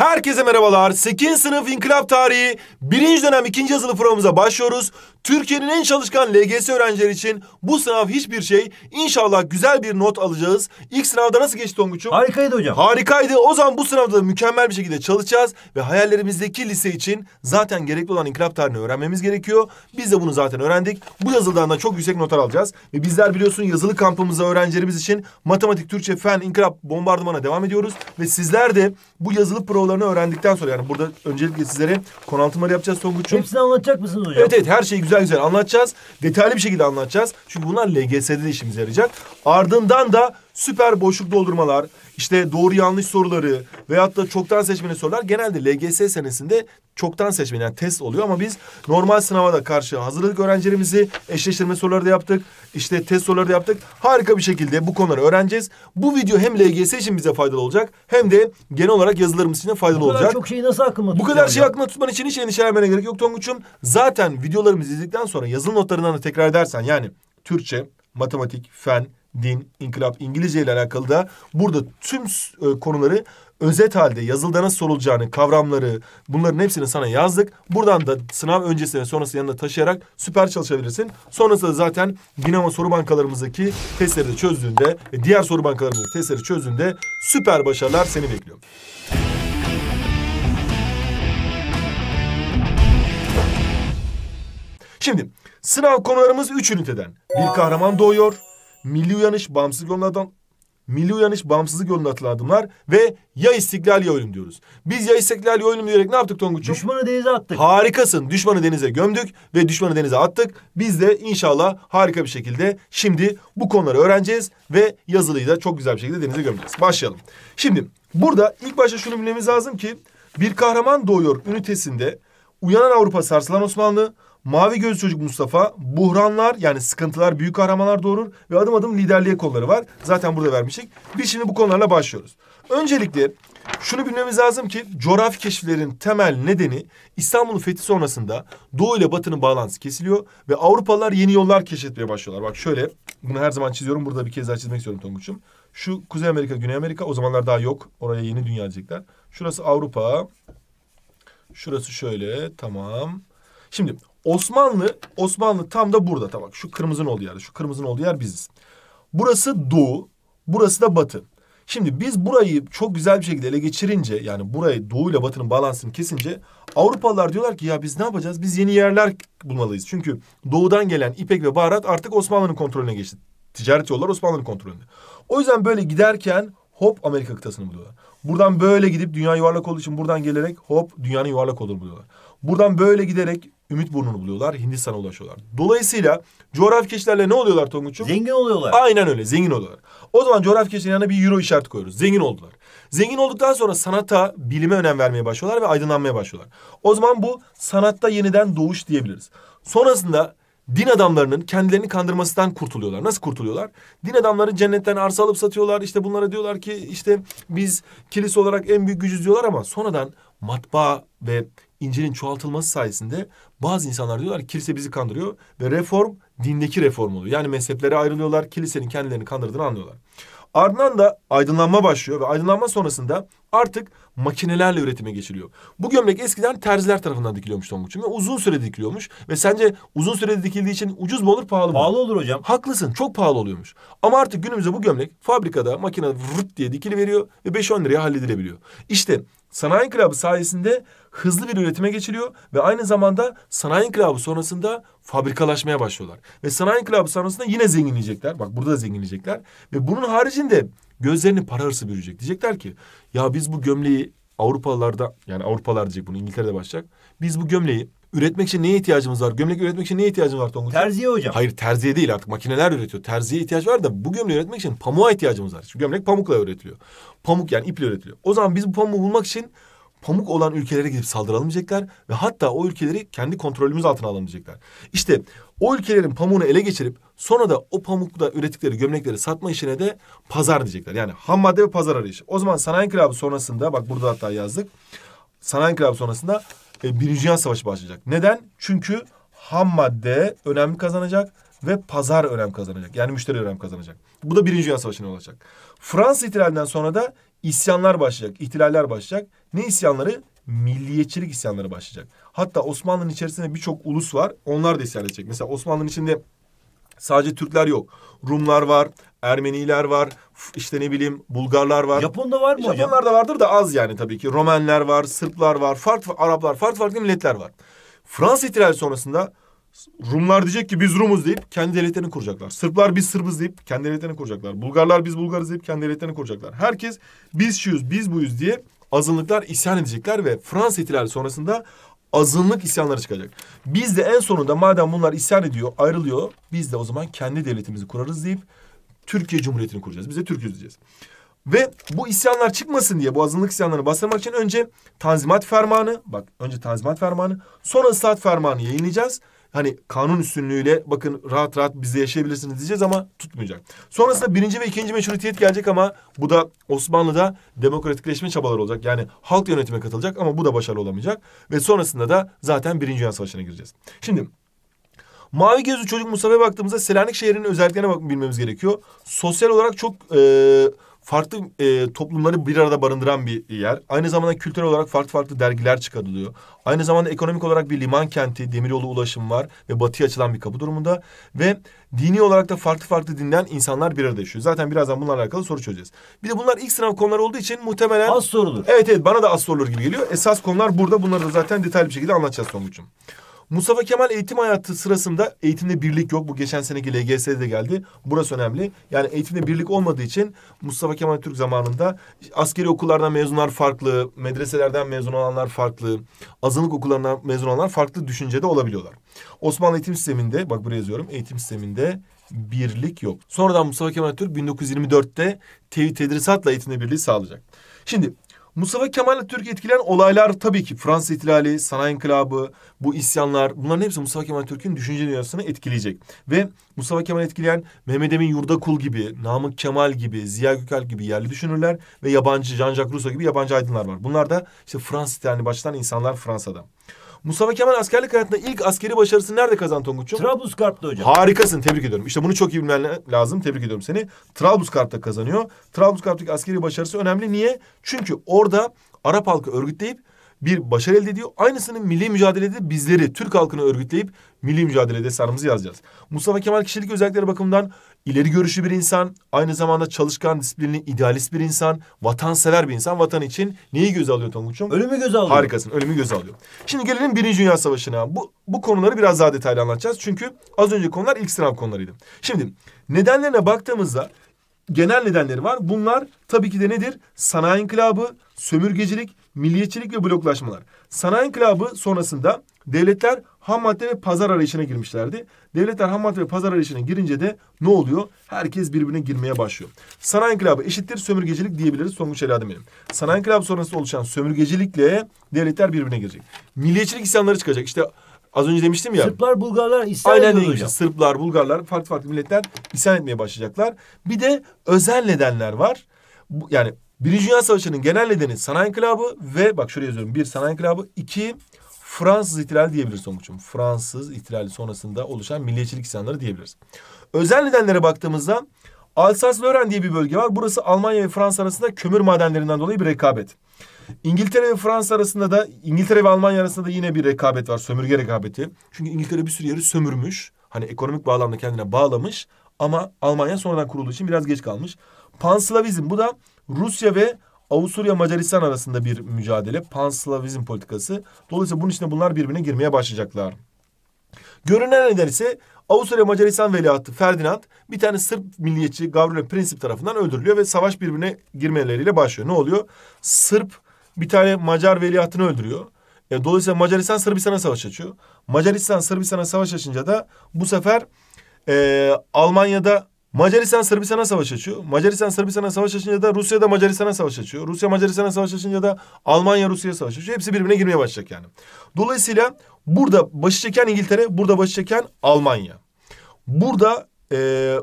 Herkese merhabalar. 8. sınıf inkılap tarihi 1. dönem 2. yazılı programımıza başlıyoruz. Türkiye'nin en çalışkan LGS öğrencileri için bu sınav hiçbir şey. İnşallah güzel bir not alacağız. İlk sınavda nasıl geçti Tonguç'um? Harikaydı hocam. Harikaydı. O zaman bu sınavda da mükemmel bir şekilde çalışacağız. Ve hayallerimizdeki lise için zaten gerekli olan inkılap tarihini öğrenmemiz gerekiyor. Biz de bunu zaten öğrendik. Bu yazılıdan da çok yüksek notlar alacağız. Ve bizler biliyorsun yazılı kampımızda öğrencilerimiz için matematik, Türkçe, fen, inkılap bombardımana devam ediyoruz. Ve sizler de bu yazılı programı numaralarını öğrendikten sonra yani burada öncelikle sizlere konaltımaları yapacağız Tonguç'um. Hepsini anlatacak mısınız hocam? Evet evet her şeyi güzel güzel anlatacağız. Detaylı bir şekilde anlatacağız. Çünkü bunlar LGS'de de işimize yarayacak. Ardından da süper boşluk doldurmalar, işte doğru yanlış soruları veyahut da çoktan seçmeli sorular genelde LGS senesinde çoktan seçmeli yani test oluyor ama biz normal sınava da karşı hazırlık öğrencilerimizi eşleştirme soruları da yaptık. İşte test soruları da yaptık. Harika bir şekilde bu konuları öğreneceğiz. Bu video hem LGS için bize faydalı olacak hem de genel olarak yazılarımız için de faydalı olacak. Bu kadar olacak. çok şeyi nasıl aklımda Bu kadar şeyi aklında tutman için hiç endişelenmene gerek yok Tonguç'um. Zaten videolarımızı izledikten sonra yazılı notlarından da tekrar edersen yani Türkçe, matematik, fen, din, inkılap, İngilizce ile alakalı da burada tüm e, konuları özet halde yazılda nasıl sorulacağını, kavramları, bunların hepsini sana yazdık. Buradan da sınav öncesi ve sonrası yanında taşıyarak süper çalışabilirsin. Sonrasında zaten Dinamo soru bankalarımızdaki testleri de çözdüğünde ve diğer soru bankalarımızdaki testleri çözdüğünde süper başarılar seni bekliyor. Şimdi sınav konularımız üç üniteden. Bir kahraman doğuyor, milli uyanış bağımsızlık yolundan milli uyanış bağımsızlık yolunda atılan adımlar ve ya istiklal ya ölüm diyoruz. Biz ya istiklal ya ölüm diyerek ne yaptık Tonguç'um? Düşmanı denize attık. Harikasın. Düşmanı denize gömdük ve düşmanı denize attık. Biz de inşallah harika bir şekilde şimdi bu konuları öğreneceğiz ve yazılıyı da çok güzel bir şekilde denize gömeceğiz. Başlayalım. Şimdi burada ilk başta şunu bilmemiz lazım ki bir kahraman doğuyor ünitesinde uyanan Avrupa sarsılan Osmanlı, Mavi göz çocuk Mustafa buhranlar yani sıkıntılar büyük aramalar doğurur ve adım adım liderliğe kolları var. Zaten burada vermiştik. Biz şimdi bu konularla başlıyoruz. Öncelikle şunu bilmemiz lazım ki coğrafi keşiflerin temel nedeni İstanbul'un fethi sonrasında Doğu ile Batı'nın bağlantısı kesiliyor ve Avrupalılar yeni yollar keşfetmeye başlıyorlar. Bak şöyle bunu her zaman çiziyorum burada bir kez daha çizmek istiyorum Tonguç'um. Şu Kuzey Amerika, Güney Amerika o zamanlar daha yok. Oraya yeni dünya diyecekler. Şurası Avrupa. Şurası şöyle tamam. Şimdi Osmanlı, Osmanlı tam da burada. Tamam şu kırmızının olduğu yerde. Şu kırmızının olduğu yer biziz. Burası doğu, burası da batı. Şimdi biz burayı çok güzel bir şekilde ele geçirince yani burayı doğu ile batının balansını kesince Avrupalılar diyorlar ki ya biz ne yapacağız? Biz yeni yerler bulmalıyız. Çünkü doğudan gelen ipek ve baharat artık Osmanlı'nın kontrolüne geçti. Ticaret yollar Osmanlı'nın kontrolünde. O yüzden böyle giderken hop Amerika kıtasını buluyorlar. Buradan böyle gidip dünya yuvarlak olduğu için buradan gelerek hop dünyanın yuvarlak olduğunu buluyorlar. Buradan böyle giderek Ümit burnunu buluyorlar, Hindistan'a ulaşıyorlar. Dolayısıyla coğrafi keşiflerle ne oluyorlar Tonguç'um? Zengin oluyorlar. Aynen öyle, zengin oluyorlar. O zaman coğrafi keşiflerin yanına bir euro işareti koyuyoruz. Zengin oldular. Zengin olduktan sonra sanata, bilime önem vermeye başlıyorlar ve aydınlanmaya başlıyorlar. O zaman bu sanatta yeniden doğuş diyebiliriz. Sonrasında din adamlarının kendilerini kandırmasından kurtuluyorlar. Nasıl kurtuluyorlar? Din adamları cennetten arsa alıp satıyorlar. İşte bunlara diyorlar ki işte biz kilise olarak en büyük gücüz diyorlar ama sonradan matbaa ve İncil'in çoğaltılması sayesinde bazı insanlar diyorlar ki kilise bizi kandırıyor ve reform dindeki reform oluyor. Yani mezheplere ayrılıyorlar, kilisenin kendilerini kandırdığını anlıyorlar. Ardından da aydınlanma başlıyor ve aydınlanma sonrasında artık makinelerle üretime geçiliyor. Bu gömlek eskiden terziler tarafından dikiliyormuş Tonguç'um ve uzun süre dikiliyormuş. Ve sence uzun süre dikildiği için ucuz mu olur pahalı mı? Pahalı olur hocam. Haklısın çok pahalı oluyormuş. Ama artık günümüzde bu gömlek fabrikada makine vırt diye dikili veriyor ve 5-10 liraya halledilebiliyor. İşte sanayi inkılabı sayesinde hızlı bir üretime geçiliyor ve aynı zamanda sanayi inkılabı sonrasında fabrikalaşmaya başlıyorlar. Ve sanayi inkılabı sonrasında yine zenginleyecekler. Bak burada da zenginleyecekler. Ve bunun haricinde gözlerini para hırsı büyüyecek. Diyecekler ki ya biz bu gömleği Avrupalılarda yani Avrupalar diyecek bunu İngiltere'de başlayacak. Biz bu gömleği üretmek için neye ihtiyacımız var? Gömlek üretmek için neye ihtiyacımız var Tonguç? Terziye hocam. Hayır terziye değil artık makineler üretiyor. Terziye ihtiyaç var da bu gömleği üretmek için pamuğa ihtiyacımız var. Çünkü gömlek pamukla üretiliyor. Pamuk yani iple üretiliyor. O zaman biz bu pamuğu bulmak için pamuk olan ülkelere gidip saldıralım diyecekler ve hatta o ülkeleri kendi kontrolümüz altına alalım diyecekler. İşte o ülkelerin pamuğunu ele geçirip sonra da o pamukla ürettikleri gömlekleri satma işine de pazar diyecekler. Yani ham madde ve pazar arayışı. O zaman sanayi inkılabı sonrasında bak burada hatta yazdık. Sanayi inkılabı sonrasında e, Birinci Dünya Savaşı başlayacak. Neden? Çünkü ham madde önemli kazanacak ve pazar önem kazanacak. Yani müşteri önem kazanacak. Bu da Birinci Dünya Savaşı'na olacak. Fransa ihtilalinden sonra da isyanlar başlayacak, ihtilaller başlayacak. Ne isyanları? Milliyetçilik isyanları başlayacak. Hatta Osmanlı'nın içerisinde birçok ulus var. Onlar da isyan edecek. Mesela Osmanlı'nın içinde sadece Türkler yok. Rumlar var, Ermeniler var, işte ne bileyim Bulgarlar var. Japon'da var mı? Japonlar da vardır da az yani tabii ki. Romenler var, Sırplar var, farklı Araplar, farklı farklı milletler var. Fransa ihtilali sonrasında Rumlar diyecek ki biz Rumuz deyip kendi devletlerini kuracaklar. Sırplar biz Sırbız deyip kendi devletlerini kuracaklar. Bulgarlar biz Bulgarız deyip kendi devletlerini kuracaklar. Herkes biz şuyuz biz buyuz diye azınlıklar isyan edecekler ve Fransa ihtilali sonrasında azınlık isyanları çıkacak. Biz de en sonunda madem bunlar isyan ediyor, ayrılıyor, biz de o zaman kendi devletimizi kurarız deyip Türkiye Cumhuriyeti'ni kuracağız. Biz de Türk'üz diyeceğiz. Ve bu isyanlar çıkmasın diye bu azınlık isyanlarını bastırmak için önce Tanzimat Fermanı, bak önce Tanzimat Fermanı, sonra Islahat Fermanı yayınlayacağız hani kanun üstünlüğüyle bakın rahat rahat bizde yaşayabilirsiniz diyeceğiz ama tutmayacak. Sonrasında birinci ve ikinci meşrutiyet gelecek ama bu da Osmanlı'da demokratikleşme çabaları olacak. Yani halk yönetime katılacak ama bu da başarılı olamayacak. Ve sonrasında da zaten Birinci Dünya Savaşı'na gireceğiz. Şimdi Mavi Gözlü Çocuk Mustafa'ya baktığımızda Selanik şehrinin özelliklerine bak bilmemiz gerekiyor. Sosyal olarak çok... Ee, farklı e, toplumları bir arada barındıran bir yer. Aynı zamanda kültürel olarak farklı farklı dergiler çıkarılıyor. Aynı zamanda ekonomik olarak bir liman kenti, demiryolu ulaşım var ve batıya açılan bir kapı durumunda. Ve dini olarak da farklı farklı dinden insanlar bir arada yaşıyor. Zaten birazdan bunlarla alakalı soru çözeceğiz. Bir de bunlar ilk sınav konuları olduğu için muhtemelen... Az sorulur. Evet evet bana da az sorulur gibi geliyor. Esas konular burada. Bunları da zaten detaylı bir şekilde anlatacağız Tonguç'um. Mustafa Kemal eğitim hayatı sırasında eğitimde birlik yok. Bu geçen seneki LGS'de de geldi. Burası önemli. Yani eğitimde birlik olmadığı için Mustafa Kemal Türk zamanında askeri okullardan mezunlar farklı, medreselerden mezun olanlar farklı, azınlık okullarından mezun olanlar farklı düşüncede olabiliyorlar. Osmanlı eğitim sisteminde, bak buraya yazıyorum, eğitim sisteminde birlik yok. Sonradan Mustafa Kemal Türk 1924'te tevhid tedrisatla eğitimde birliği sağlayacak. Şimdi Mustafa Kemal'le Türk etkilen olaylar tabii ki Fransız İhtilali, Sanayi İnkılabı, bu isyanlar bunların hepsi Mustafa Kemal Türk'ün düşünce dünyasını etkileyecek. Ve Mustafa Kemal etkileyen Mehmet Emin Yurdakul gibi, Namık Kemal gibi, Ziya Gökalp gibi yerli düşünürler ve yabancı Jean-Jacques Rousseau gibi yabancı aydınlar var. Bunlar da işte Fransız İhtilali baştan insanlar Fransa'da. Mustafa Kemal askerlik hayatında ilk askeri başarısını nerede kazandı Tonguç'um? Trablusgarp'ta hocam. Harikasın tebrik ediyorum. İşte bunu çok iyi bilmen lazım. Tebrik ediyorum seni. Trablusgarp'ta kazanıyor. Trablusgarp'taki askeri başarısı önemli. Niye? Çünkü orada Arap halkı örgütleyip bir başarı elde ediyor. Aynısını milli mücadelede bizleri, Türk halkını örgütleyip milli mücadelede sarımızı yazacağız. Mustafa Kemal kişilik özellikleri bakımından ileri görüşlü bir insan, aynı zamanda çalışkan, disiplinli, idealist bir insan, vatansever bir insan. Vatan için neyi göze alıyor Tonguç'um? Ölümü göze alıyor. Harikasın, ölümü göze alıyor. Şimdi gelelim Birinci Dünya Savaşı'na. Bu, bu konuları biraz daha detaylı anlatacağız. Çünkü az önce konular ilk sınav konularıydı. Şimdi nedenlerine baktığımızda genel nedenleri var. Bunlar tabii ki de nedir? Sanayi inkılabı, sömürgecilik, milliyetçilik ve bloklaşmalar. Sanayi inkılabı sonrasında devletler ham madde ve pazar arayışına girmişlerdi. Devletler ham madde ve pazar arayışına girince de ne oluyor? Herkes birbirine girmeye başlıyor. Sanayi inkılabı eşittir sömürgecilik diyebiliriz Songuç Eladim benim. Sanayi inkılabı sonrası oluşan sömürgecilikle devletler birbirine girecek. Milliyetçilik isyanları çıkacak. İşte Az önce demiştim ya. Sırplar, Bulgarlar isyan Aynen ediyor hocam. Sırplar, Bulgarlar, farklı farklı milletler isyan etmeye başlayacaklar. Bir de özel nedenler var. Bu, yani Birinci Dünya Savaşı'nın genel nedeni sanayi inkılabı ve bak şuraya yazıyorum. Bir sanayi inkılabı, iki Fransız ihtilali diyebiliriz sonuçum. Fransız ihtilali sonrasında oluşan milliyetçilik isyanları diyebiliriz. Özel nedenlere baktığımızda Alsace-Lorraine diye bir bölge var. Burası Almanya ve Fransa arasında kömür madenlerinden dolayı bir rekabet. İngiltere ve Fransa arasında da İngiltere ve Almanya arasında da yine bir rekabet var. Sömürge rekabeti. Çünkü İngiltere bir sürü yeri sömürmüş. Hani ekonomik bağlamda kendine bağlamış. Ama Almanya sonradan kurulduğu için biraz geç kalmış. Panslavizm bu da Rusya ve Avusturya Macaristan arasında bir mücadele. Panslavizm politikası. Dolayısıyla bunun içinde bunlar birbirine girmeye başlayacaklar. Görünen neden ise Avusturya Macaristan veliahtı Ferdinand bir tane Sırp milliyetçi Gavrilo Princip tarafından öldürülüyor ve savaş birbirine girmeleriyle başlıyor. Ne oluyor? Sırp bir tane Macar veliahtını öldürüyor. E, dolayısıyla Macaristan Sırbistan'a savaş açıyor. Macaristan Sırbistan'a savaş açınca da bu sefer e, Almanya'da Macaristan Sırbistan'a savaş açıyor. Macaristan Sırbistan'a savaş açınca da Rusya da Macaristan'a savaş açıyor. Rusya Macaristan'a savaş açınca da Almanya Rusya'ya savaş açıyor. Hepsi birbirine girmeye başlayacak yani. Dolayısıyla burada başı çeken İngiltere, burada başı çeken Almanya. Burada e,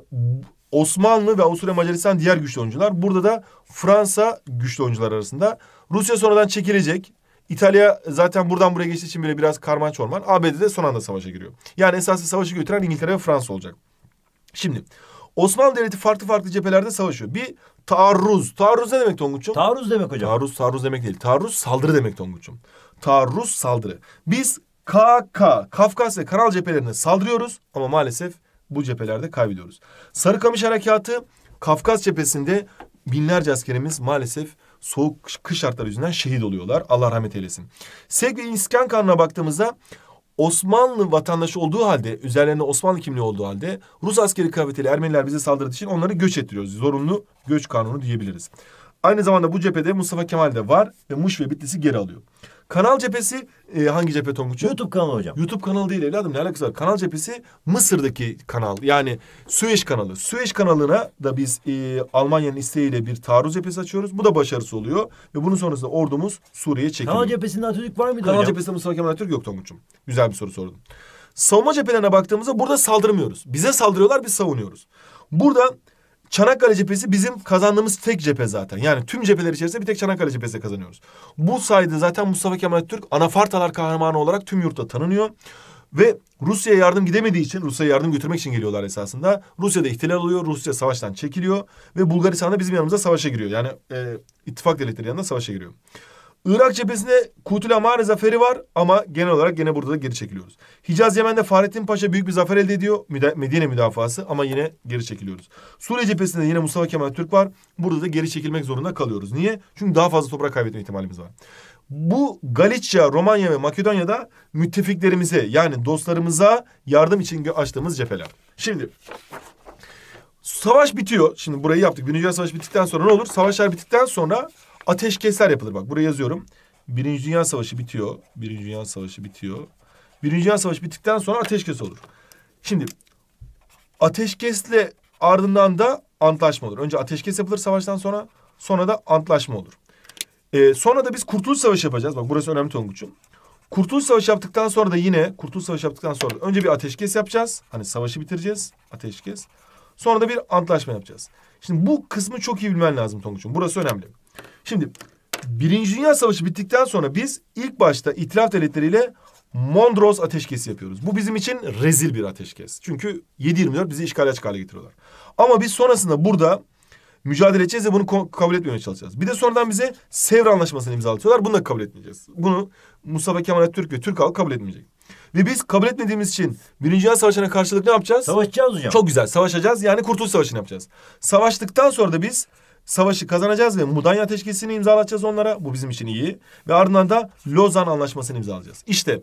Osmanlı ve Avusturya Macaristan diğer güçlü oyuncular. Burada da Fransa güçlü oyuncular arasında. Rusya sonradan çekilecek. İtalya zaten buradan buraya geçtiği için bile biraz karman çorman. ABD de son anda savaşa giriyor. Yani esaslı savaşı götüren İngiltere ve Fransa olacak. Şimdi Osmanlı Devleti farklı farklı cephelerde savaşıyor. Bir taarruz. Taarruz ne demek Tonguç'um? Taarruz demek hocam. Taarruz, taarruz demek değil. Taarruz saldırı demek Tonguç'um. Taarruz saldırı. Biz KK, Kafkas ve Kanal cephelerine saldırıyoruz ama maalesef bu cephelerde kaybediyoruz. Sarıkamış Harekatı Kafkas cephesinde binlerce askerimiz maalesef soğuk kış şartları yüzünden şehit oluyorlar. Allah rahmet eylesin. Sek ve İskankan'ına baktığımızda Osmanlı vatandaşı olduğu halde, üzerlerinde Osmanlı kimliği olduğu halde Rus askeri kıyafetiyle Ermeniler bize saldırdığı için onları göç ettiriyoruz. Zorunlu göç kanunu diyebiliriz. Aynı zamanda bu cephede Mustafa Kemal de var ve Muş ve Bitlis'i geri alıyor. Kanal cephesi e, hangi cephe Tonguç'un? YouTube kanalı hocam. YouTube kanalı değil evladım ne alakası var? Kanal cephesi Mısır'daki kanal yani Süveyş kanalı. Süveyş kanalına da biz e, Almanya'nın isteğiyle bir taarruz cephesi açıyoruz. Bu da başarısı oluyor ve bunun sonrasında ordumuz Suriye'ye çekiliyor. Kanal cephesinde Atatürk var mıydı kanal hocam? Kanal cephesinde Mustafa Kemal Atatürk yok Tonguç'um. Güzel bir soru sordun. Savunma cephelerine baktığımızda burada saldırmıyoruz. Bize saldırıyorlar biz savunuyoruz. Burada Çanakkale cephesi bizim kazandığımız tek cephe zaten. Yani tüm cepheler içerisinde bir tek Çanakkale cephesi kazanıyoruz. Bu sayede zaten Mustafa Kemal Türk anafartalar kahramanı olarak tüm yurtta tanınıyor. Ve Rusya'ya yardım gidemediği için, Rusya'ya yardım götürmek için geliyorlar esasında. Rusya'da ihtilal oluyor, Rusya savaştan çekiliyor ve Bulgaristan'da bizim yanımıza savaşa giriyor. Yani e, ittifak devletleri yanında savaşa giriyor. Irak cephesinde Kutul Amare zaferi var ama genel olarak gene burada da geri çekiliyoruz. Hicaz Yemen'de Fahrettin Paşa büyük bir zafer elde ediyor. Medine müdafası ama yine geri çekiliyoruz. Suriye cephesinde yine Mustafa Kemal Türk var. Burada da geri çekilmek zorunda kalıyoruz. Niye? Çünkü daha fazla toprak kaybetme ihtimalimiz var. Bu Galicia, Romanya ve Makedonya'da müttefiklerimize yani dostlarımıza yardım için açtığımız cepheler. Şimdi savaş bitiyor. Şimdi burayı yaptık. Birinci Dünya Savaşı bittikten sonra ne olur? Savaşlar bittikten sonra ateşkesler yapılır. Bak buraya yazıyorum. Birinci Dünya Savaşı bitiyor. Birinci Dünya Savaşı bitiyor. Birinci Dünya Savaşı bittikten sonra ateşkes olur. Şimdi ateşkesle ardından da antlaşma olur. Önce ateşkes yapılır savaştan sonra. Sonra da antlaşma olur. Ee, sonra da biz Kurtuluş Savaşı yapacağız. Bak burası önemli Tonguç'um. Kurtuluş Savaşı yaptıktan sonra da yine Kurtuluş Savaşı yaptıktan sonra da önce bir ateşkes yapacağız. Hani savaşı bitireceğiz. Ateşkes. Sonra da bir antlaşma yapacağız. Şimdi bu kısmı çok iyi bilmen lazım Tonguç'um. Burası önemli. Şimdi Birinci Dünya Savaşı bittikten sonra biz ilk başta itilaf devletleriyle Mondros ateşkesi yapıyoruz. Bu bizim için rezil bir ateşkes. Çünkü 7-24 bizi işgal açık hale getiriyorlar. Ama biz sonrasında burada mücadele edeceğiz ve bunu kabul etmeye çalışacağız. Bir de sonradan bize Sevr Anlaşması'nı imzalatıyorlar. Bunu da kabul etmeyeceğiz. Bunu Mustafa Kemal Atatürk ve Türk halkı kabul etmeyecek. Ve biz kabul etmediğimiz için Birinci Dünya Savaşı'na karşılık ne yapacağız? Savaşacağız hocam. Çok güzel savaşacağız yani Kurtuluş Savaşı'nı yapacağız. Savaştıktan sonra da biz savaşı kazanacağız ve Mudanya Teşkisi'ni imzalatacağız onlara. Bu bizim için iyi. Ve ardından da Lozan Anlaşması'nı imzalayacağız. İşte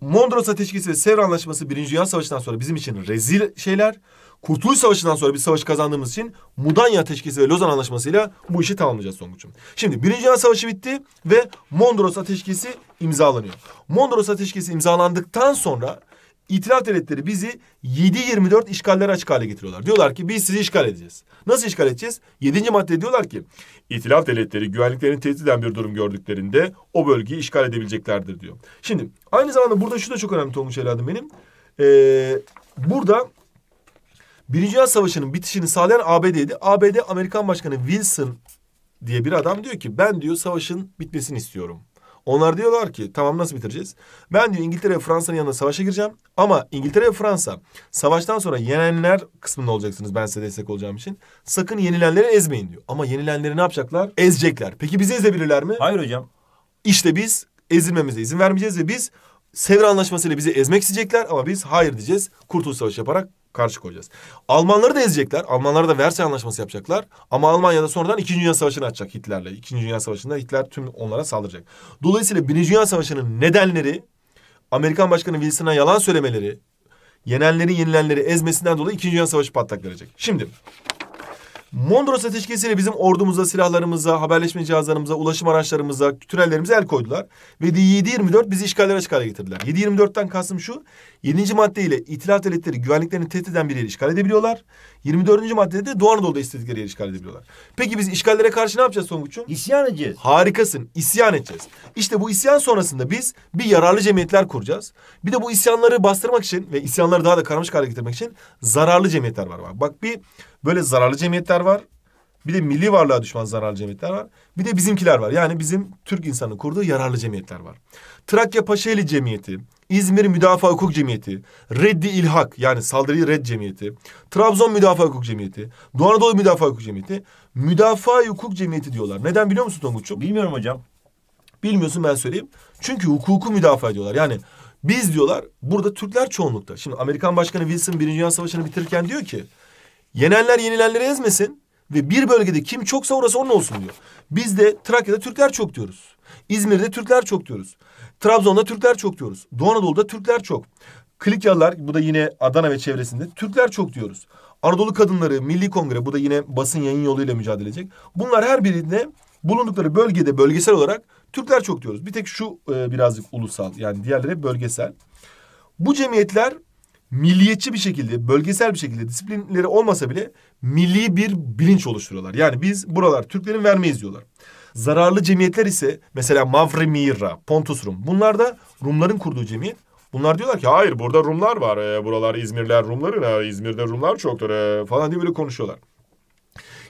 Mondros Ateşkesi ve Sevr Anlaşması Birinci Dünya Savaşı'ndan sonra bizim için rezil şeyler. Kurtuluş Savaşı'ndan sonra bir savaş kazandığımız için Mudanya Ateşkesi ve Lozan Anlaşması'yla bu işi tamamlayacağız Songuç'um. Şimdi Birinci Dünya Savaşı bitti ve Mondros Ateşkesi imzalanıyor. Mondros Ateşkesi imzalandıktan sonra İtilaf devletleri bizi 7-24 işgallere açık hale getiriyorlar. Diyorlar ki biz sizi işgal edeceğiz. Nasıl işgal edeceğiz? 7. madde diyorlar ki itilaf devletleri güvenliklerini tehdit eden bir durum gördüklerinde o bölgeyi işgal edebileceklerdir diyor. Şimdi aynı zamanda burada şu da çok önemli olmuş evladım benim. Ee, burada Birinci Dünya Savaşı'nın bitişini sağlayan ABD'ydi. ABD Amerikan Başkanı Wilson diye bir adam diyor ki ben diyor savaşın bitmesini istiyorum. Onlar diyorlar ki tamam nasıl bitireceğiz? Ben diyor İngiltere ve Fransa'nın yanında savaşa gireceğim. Ama İngiltere ve Fransa savaştan sonra yenenler kısmında olacaksınız ben size destek olacağım için. Sakın yenilenleri ezmeyin diyor. Ama yenilenleri ne yapacaklar? Ezecekler. Peki bizi ezebilirler mi? Hayır hocam. İşte biz ezilmemize izin vermeyeceğiz ve biz Sevr Anlaşması ile bizi ezmek isteyecekler ama biz hayır diyeceğiz. Kurtuluş Savaşı yaparak karşı koyacağız. Almanları da ezecekler. Almanlara da Versay Anlaşması yapacaklar. Ama Almanya'da sonradan İkinci Dünya Savaşı'nı açacak Hitler'le. İkinci Dünya Savaşı'nda Hitler tüm onlara saldıracak. Dolayısıyla Birinci Dünya Savaşı'nın nedenleri... ...Amerikan Başkanı Wilson'a yalan söylemeleri... ...yenenleri yenilenleri ezmesinden dolayı İkinci Dünya Savaşı patlak verecek. Şimdi Mondros ateşkesiyle bizim ordumuza, silahlarımıza, haberleşme cihazlarımıza, ulaşım araçlarımıza, tünellerimize el koydular. Ve 7-24 bizi işgallere açık hale getirdiler. 7-24'ten kasım şu, 7. maddeyle itilaf devletleri güvenliklerini tehdit eden bir yeri işgal edebiliyorlar. 24. maddede de Doğu Anadolu'da istedikleri yeri işgal edebiliyorlar. Peki biz işgallere karşı ne yapacağız Tonguç'um? İsyan edeceğiz. Harikasın, isyan edeceğiz. İşte bu isyan sonrasında biz bir yararlı cemiyetler kuracağız. Bir de bu isyanları bastırmak için ve isyanları daha da karmaşık hale getirmek için zararlı cemiyetler var. Bak, bak bir Böyle zararlı cemiyetler var. Bir de milli varlığa düşman zararlı cemiyetler var. Bir de bizimkiler var. Yani bizim Türk insanı kurduğu yararlı cemiyetler var. Trakya Paşaeli Cemiyeti, İzmir Müdafaa Hukuk Cemiyeti, Reddi İlhak yani saldırıyı red cemiyeti, Trabzon Müdafaa Hukuk Cemiyeti, Doğu Anadolu Müdafaa Hukuk Cemiyeti, Müdafaa Hukuk Cemiyeti diyorlar. Neden biliyor musun Tonguç'um? Bilmiyorum hocam. Bilmiyorsun ben söyleyeyim. Çünkü hukuku müdafaa ediyorlar. Yani biz diyorlar burada Türkler çoğunlukta. Şimdi Amerikan Başkanı Wilson Birinci Dünya Savaşı'nı bitirirken diyor ki... Yenenler yenilenleri ezmesin ve bir bölgede kim çoksa orası onun olsun diyor. Biz de Trakya'da Türkler çok diyoruz. İzmir'de Türkler çok diyoruz. Trabzon'da Türkler çok diyoruz. Doğu Anadolu'da Türkler çok. Klikyalılar bu da yine Adana ve çevresinde Türkler çok diyoruz. Anadolu Kadınları Milli Kongre bu da yine basın yayın yoluyla mücadele edecek. Bunlar her birinde bulundukları bölgede bölgesel olarak Türkler çok diyoruz. Bir tek şu e, birazcık ulusal yani diğerleri bölgesel. Bu cemiyetler milliyetçi bir şekilde, bölgesel bir şekilde disiplinleri olmasa bile milli bir bilinç oluşturuyorlar. Yani biz buralar Türklerin vermeyiz diyorlar. Zararlı cemiyetler ise mesela Mavri Mira, Pontus Rum. Bunlar da Rumların kurduğu cemiyet. Bunlar diyorlar ki hayır burada Rumlar var. E, buralar İzmirler Rumların. E, İzmir'de Rumlar çoktur e, falan diye böyle konuşuyorlar.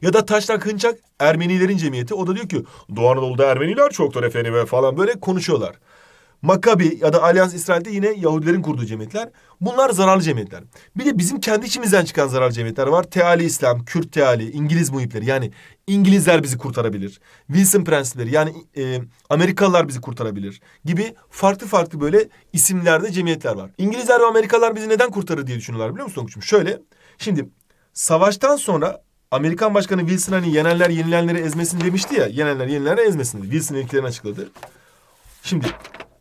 Ya da Taştan Kınçak Ermenilerin cemiyeti. O da diyor ki Doğu Anadolu'da Ermeniler çoktur efendim falan böyle konuşuyorlar. Makabi ya da Allianz İsrail'de yine Yahudilerin kurduğu cemiyetler. Bunlar zararlı cemiyetler. Bir de bizim kendi içimizden çıkan zararlı cemiyetler var. Teali İslam, Kürt Teali, İngiliz muhipleri. Yani İngilizler bizi kurtarabilir. Wilson prensipleri yani e, Amerikalılar bizi kurtarabilir gibi farklı farklı böyle isimlerde cemiyetler var. İngilizler ve Amerikalılar bizi neden kurtarır diye düşünüyorlar biliyor musun Okuçum? Şöyle şimdi savaştan sonra Amerikan Başkanı Wilson hani yenenler yenilenleri ezmesin demişti ya. Yenenler yenilenleri ezmesin dedi. Wilson ilkelerini açıkladı. Şimdi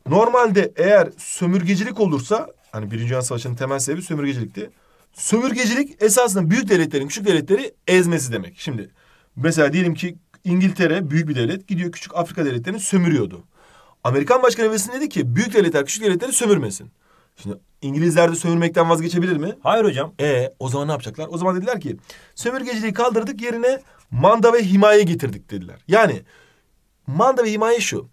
Normalde eğer sömürgecilik olursa hani Birinci Dünya Savaşı'nın temel sebebi sömürgecilikti. Sömürgecilik esasında büyük devletlerin küçük devletleri ezmesi demek. Şimdi mesela diyelim ki İngiltere büyük bir devlet gidiyor küçük Afrika devletlerini sömürüyordu. Amerikan Başkanı Wilson dedi ki büyük devletler küçük devletleri sömürmesin. Şimdi İngilizler de sömürmekten vazgeçebilir mi? Hayır hocam. E o zaman ne yapacaklar? O zaman dediler ki sömürgeciliği kaldırdık yerine manda ve himaye getirdik dediler. Yani manda ve himaye şu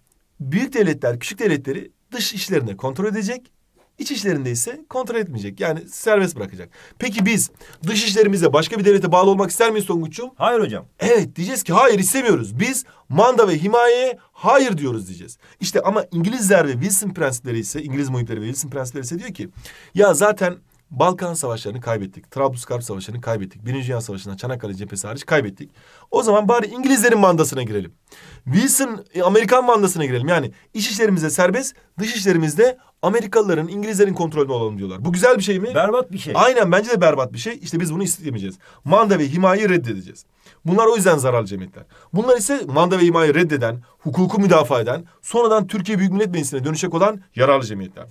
büyük devletler küçük devletleri dış işlerini kontrol edecek. İç işlerinde ise kontrol etmeyecek. Yani serbest bırakacak. Peki biz dış işlerimizde başka bir devlete bağlı olmak ister miyiz Tonguç'um? Hayır hocam. Evet diyeceğiz ki hayır istemiyoruz. Biz manda ve himayeye hayır diyoruz diyeceğiz. İşte ama İngilizler ve Wilson prensipleri ise İngiliz muhipleri ve Wilson prensipleri ise diyor ki ya zaten Balkan Savaşları'nı kaybettik. Trablusgarp Savaşı'nı kaybettik. Birinci Dünya Savaşı'nda Çanakkale cephesi hariç kaybettik. O zaman bari İngilizlerin mandasına girelim. Wilson e, Amerikan mandasına girelim. Yani iç işlerimizde serbest, dış işlerimizde Amerikalıların, İngilizlerin kontrolünü olalım diyorlar. Bu güzel bir şey mi? Berbat bir şey. Aynen bence de berbat bir şey. İşte biz bunu istemeyeceğiz. Manda ve himayeyi reddedeceğiz. Bunlar o yüzden zararlı cemiyetler. Bunlar ise manda ve himayeyi reddeden, hukuku müdafaa eden, sonradan Türkiye Büyük Millet Meclisi'ne dönüşecek olan yararlı cemiyetler.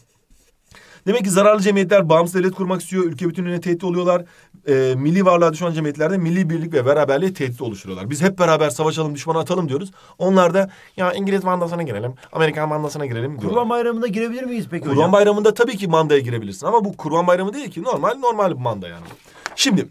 Demek ki zararlı cemiyetler bağımsız devlet kurmak istiyor. Ülke bütünlüğüne tehdit oluyorlar. E, milli varlığa düşman cemiyetlerde milli birlik ve beraberliği tehdit oluşturuyorlar. Biz hep beraber savaşalım, düşmana atalım diyoruz. Onlar da ya İngiliz mandasına girelim, Amerikan mandasına girelim diyorlar. Kurban bayramında girebilir miyiz peki Kurban hocam? bayramında tabii ki mandaya girebilirsin. Ama bu kurban bayramı değil ki normal normal bir manda yani. Şimdi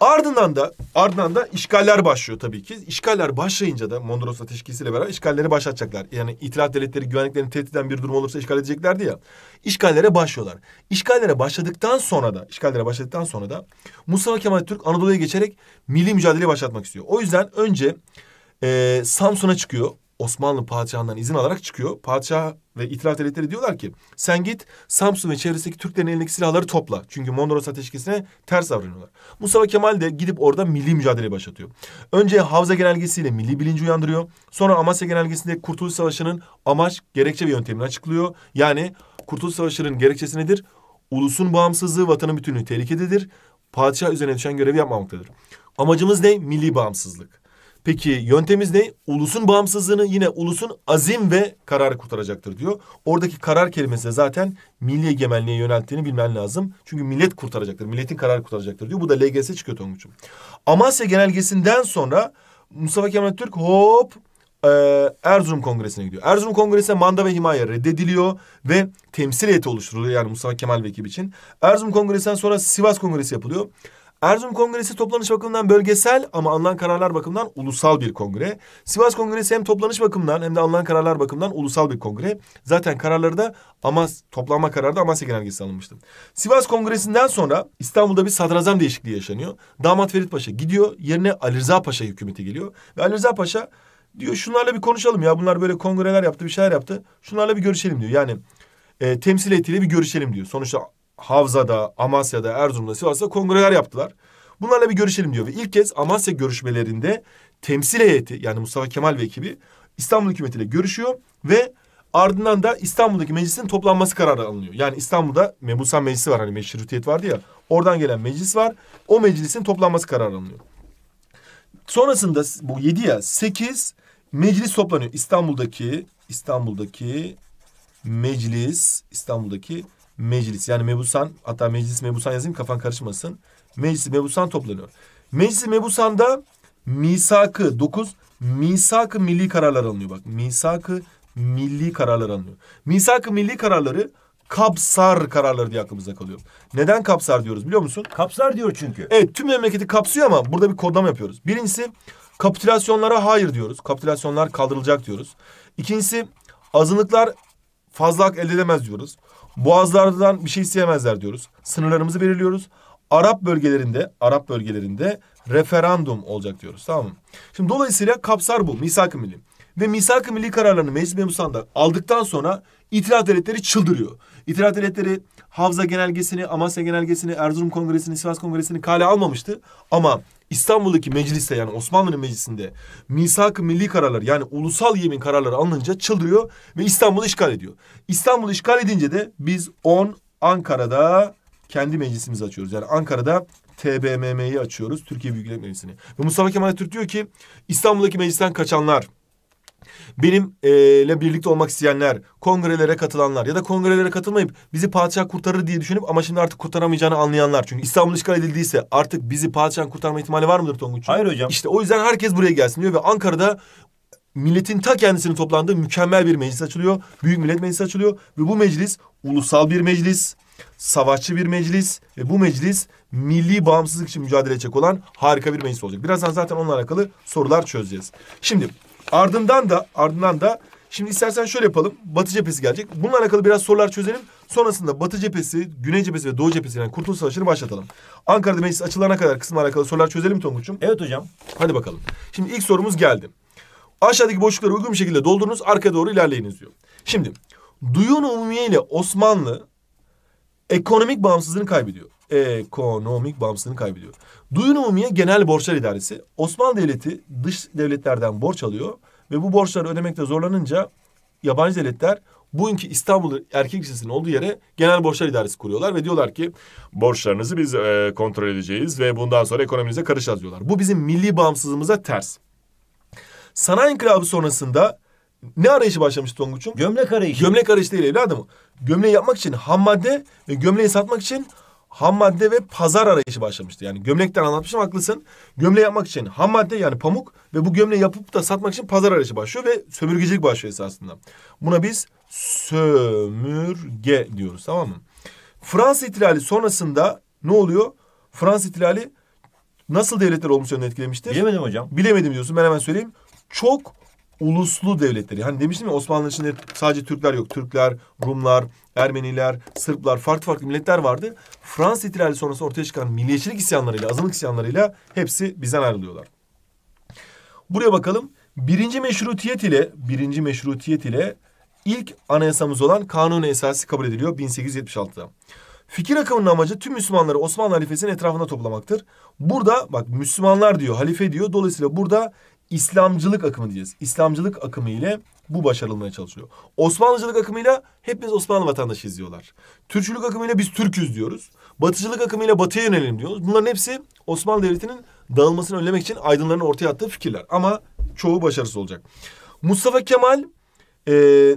Ardından da ardından da işgaller başlıyor tabii ki. İşgaller başlayınca da Mondros Ateşkesi'yle beraber işgalleri başlatacaklar. Yani itilaf devletleri güvenliklerini tehdit eden bir durum olursa işgal edeceklerdi ya. İşgallere başlıyorlar. İşgallere başladıktan sonra da işgallere başladıktan sonra da Mustafa Kemal Türk Anadolu'ya geçerek milli mücadeleyi başlatmak istiyor. O yüzden önce e, Samsun'a çıkıyor. Osmanlı padişahından izin alarak çıkıyor. Padişah ve itiraf devletleri diyorlar ki sen git Samsun ve çevresindeki Türklerin elindeki silahları topla. Çünkü Mondros ateşkesine ters davranıyorlar. Mustafa Kemal de gidip orada milli mücadele başlatıyor. Önce Havza Genelgesiyle milli bilinci uyandırıyor. Sonra Amasya Genelgesi'nde Kurtuluş Savaşı'nın amaç, gerekçe ve yöntemini açıklıyor. Yani Kurtuluş Savaşı'nın gerekçesi nedir? Ulusun bağımsızlığı, vatanın bütünlüğü tehlikededir. Padişah üzerine düşen görevi yapmamaktadır. Amacımız ne? Milli bağımsızlık. Peki yöntemimiz ne? Ulusun bağımsızlığını yine ulusun azim ve kararı kurtaracaktır diyor. Oradaki karar kelimesi zaten milli egemenliğe yönelttiğini bilmen lazım. Çünkü millet kurtaracaktır. Milletin kararı kurtaracaktır diyor. Bu da LGS çıkıyor Tonguç'um. Amasya genelgesinden sonra Mustafa Kemal Türk hop e, Erzurum Kongresi'ne gidiyor. Erzurum Kongresi'ne manda ve himaye reddediliyor ve temsil heyeti oluşturuluyor yani Mustafa Kemal ve ekip için. Erzurum Kongresi'nden sonra Sivas Kongresi yapılıyor. Erzurum Kongresi toplanış bakımından bölgesel ama alınan kararlar bakımından ulusal bir kongre. Sivas Kongresi hem toplanış bakımından hem de alınan kararlar bakımından ulusal bir kongre. Zaten kararları da Amas toplanma kararı da Amasya Genelgesi alınmıştı. Sivas Kongresi'nden sonra İstanbul'da bir sadrazam değişikliği yaşanıyor. Damat Ferit Paşa gidiyor. Yerine Ali Rıza Paşa hükümeti geliyor. Ve Ali Rıza Paşa diyor şunlarla bir konuşalım ya. Bunlar böyle kongreler yaptı, bir şeyler yaptı. Şunlarla bir görüşelim diyor. Yani e, temsil heyetiyle bir görüşelim diyor. Sonuçta Havza'da, Amasya'da, Erzurum'da, Sivas'ta kongreler yaptılar. Bunlarla bir görüşelim diyor ve ilk kez Amasya görüşmelerinde temsil heyeti yani Mustafa Kemal ve ekibi İstanbul hükümetiyle görüşüyor ve ardından da İstanbul'daki meclisin toplanması kararı alınıyor. Yani İstanbul'da Mebusan Meclisi var hani meşrutiyet vardı ya oradan gelen meclis var o meclisin toplanması kararı alınıyor. Sonrasında bu yedi ya sekiz meclis toplanıyor İstanbul'daki İstanbul'daki meclis İstanbul'daki meclis yani mebusan hatta meclis mebusan yazayım kafan karışmasın. Meclis mebusan toplanıyor. Meclis mebusanda misakı dokuz misakı milli kararlar alınıyor bak. Misakı milli kararlar alınıyor. Misakı milli kararları kapsar kararları diye aklımızda kalıyor. Neden kapsar diyoruz biliyor musun? Kapsar diyor çünkü. Evet tüm memleketi kapsıyor ama burada bir kodlama yapıyoruz. Birincisi kapitülasyonlara hayır diyoruz. Kapitülasyonlar kaldırılacak diyoruz. İkincisi azınlıklar fazla hak elde edemez diyoruz. Boğazlardan bir şey isteyemezler diyoruz. Sınırlarımızı belirliyoruz. Arap bölgelerinde, Arap bölgelerinde referandum olacak diyoruz. Tamam mı? Şimdi dolayısıyla kapsar bu. Misak-ı milli. Ve misak-ı milli kararlarını meclis memusanda aldıktan sonra İtilaf devletleri çıldırıyor. İtilaf devletleri Havza genelgesini, Amasya genelgesini, Erzurum kongresini, Sivas kongresini kale almamıştı. Ama İstanbul'daki mecliste yani Osmanlı'nın meclisinde misak-ı milli kararlar yani ulusal yemin kararları alınınca çıldırıyor ve İstanbul'u işgal ediyor. İstanbul'u işgal edince de biz 10 Ankara'da kendi meclisimizi açıyoruz. Yani Ankara'da TBMM'yi açıyoruz. Türkiye Büyük Millet Meclisi'ni. Ve Mustafa Kemal Atatürk diyor ki İstanbul'daki meclisten kaçanlar benimle e, birlikte olmak isteyenler, kongrelere katılanlar ya da kongrelere katılmayıp bizi padişah kurtarır diye düşünüp ama şimdi artık kurtaramayacağını anlayanlar. Çünkü İstanbul işgal edildiyse artık bizi padişahın kurtarma ihtimali var mıdır Tonguç? Hayır hocam. İşte o yüzden herkes buraya gelsin diyor ve Ankara'da milletin ta kendisini toplandığı mükemmel bir meclis açılıyor. Büyük Millet Meclisi açılıyor ve bu meclis ulusal bir meclis, savaşçı bir meclis ve bu meclis milli bağımsızlık için mücadele edecek olan harika bir meclis olacak. Birazdan zaten onunla alakalı sorular çözeceğiz. Şimdi Ardından da ardından da şimdi istersen şöyle yapalım. Batı cephesi gelecek. Bununla alakalı biraz sorular çözelim. Sonrasında Batı cephesi, Güney cephesi ve Doğu cephesinden yani Kurtuluş Savaşı'nı başlatalım. Ankara'da meclis açılana kadar kısımla alakalı sorular çözelim Tonguç'um. Evet hocam. Hadi bakalım. Şimdi ilk sorumuz geldi. Aşağıdaki boşlukları uygun bir şekilde doldurunuz, arkaya doğru ilerleyiniz diyor. Şimdi Duyun Umumiye ile Osmanlı ekonomik bağımsızlığını kaybediyor ekonomik bağımsızlığını kaybediyor. Duyurumiye Genel Borçlar İdaresi Osmanlı Devleti dış devletlerden borç alıyor ve bu borçları ödemekte zorlanınca yabancı devletler bugünkü İstanbul Erkek Lisesi'nin olduğu yere Genel Borçlar İdaresi kuruyorlar ve diyorlar ki borçlarınızı biz e, kontrol edeceğiz ve bundan sonra ekonominize karışacağız diyorlar. Bu bizim milli bağımsızlığımıza ters. Sanayi inkılabı sonrasında ne arayışı başlamış Tonguç'um? Gömlek arayışı. Gömlek arayışı değil evladım. Gömleği yapmak için ham madde ve gömleği satmak için ham madde ve pazar arayışı başlamıştı. Yani gömlekten anlatmışım haklısın. Gömle yapmak için ham madde yani pamuk ve bu gömle yapıp da satmak için pazar arayışı başlıyor ve sömürgecilik başlıyor esasında. Buna biz sömürge diyoruz tamam mı? Fransız ihtilali sonrasında ne oluyor? Fransız ihtilali nasıl devletler olumsuz yönde etkilemiştir? Bilemedim hocam. Bilemedim diyorsun ben hemen söyleyeyim. Çok uluslu devletleri. Hani demiştim ya Osmanlı içinde sadece Türkler yok. Türkler, Rumlar, Ermeniler, Sırplar farklı farklı milletler vardı. Fransa ihtilali sonrası ortaya çıkan milliyetçilik isyanlarıyla, azınlık isyanlarıyla hepsi bizden ayrılıyorlar. Buraya bakalım. Birinci meşrutiyet ile birinci meşrutiyet ile ilk anayasamız olan kanun esası kabul ediliyor 1876'da. Fikir akımının amacı tüm Müslümanları Osmanlı halifesinin etrafında toplamaktır. Burada bak Müslümanlar diyor, halife diyor. Dolayısıyla burada İslamcılık akımı diyeceğiz. İslamcılık akımı ile bu başarılmaya çalışıyor. Osmanlıcılık akımıyla hepimiz Osmanlı vatandaşıyız diyorlar. Türkçülük akımıyla biz Türk'üz diyoruz. Batıcılık akımıyla Batı'ya yönelim diyoruz. Bunların hepsi Osmanlı Devleti'nin dağılmasını önlemek için aydınların ortaya attığı fikirler. Ama çoğu başarısız olacak. Mustafa Kemal e,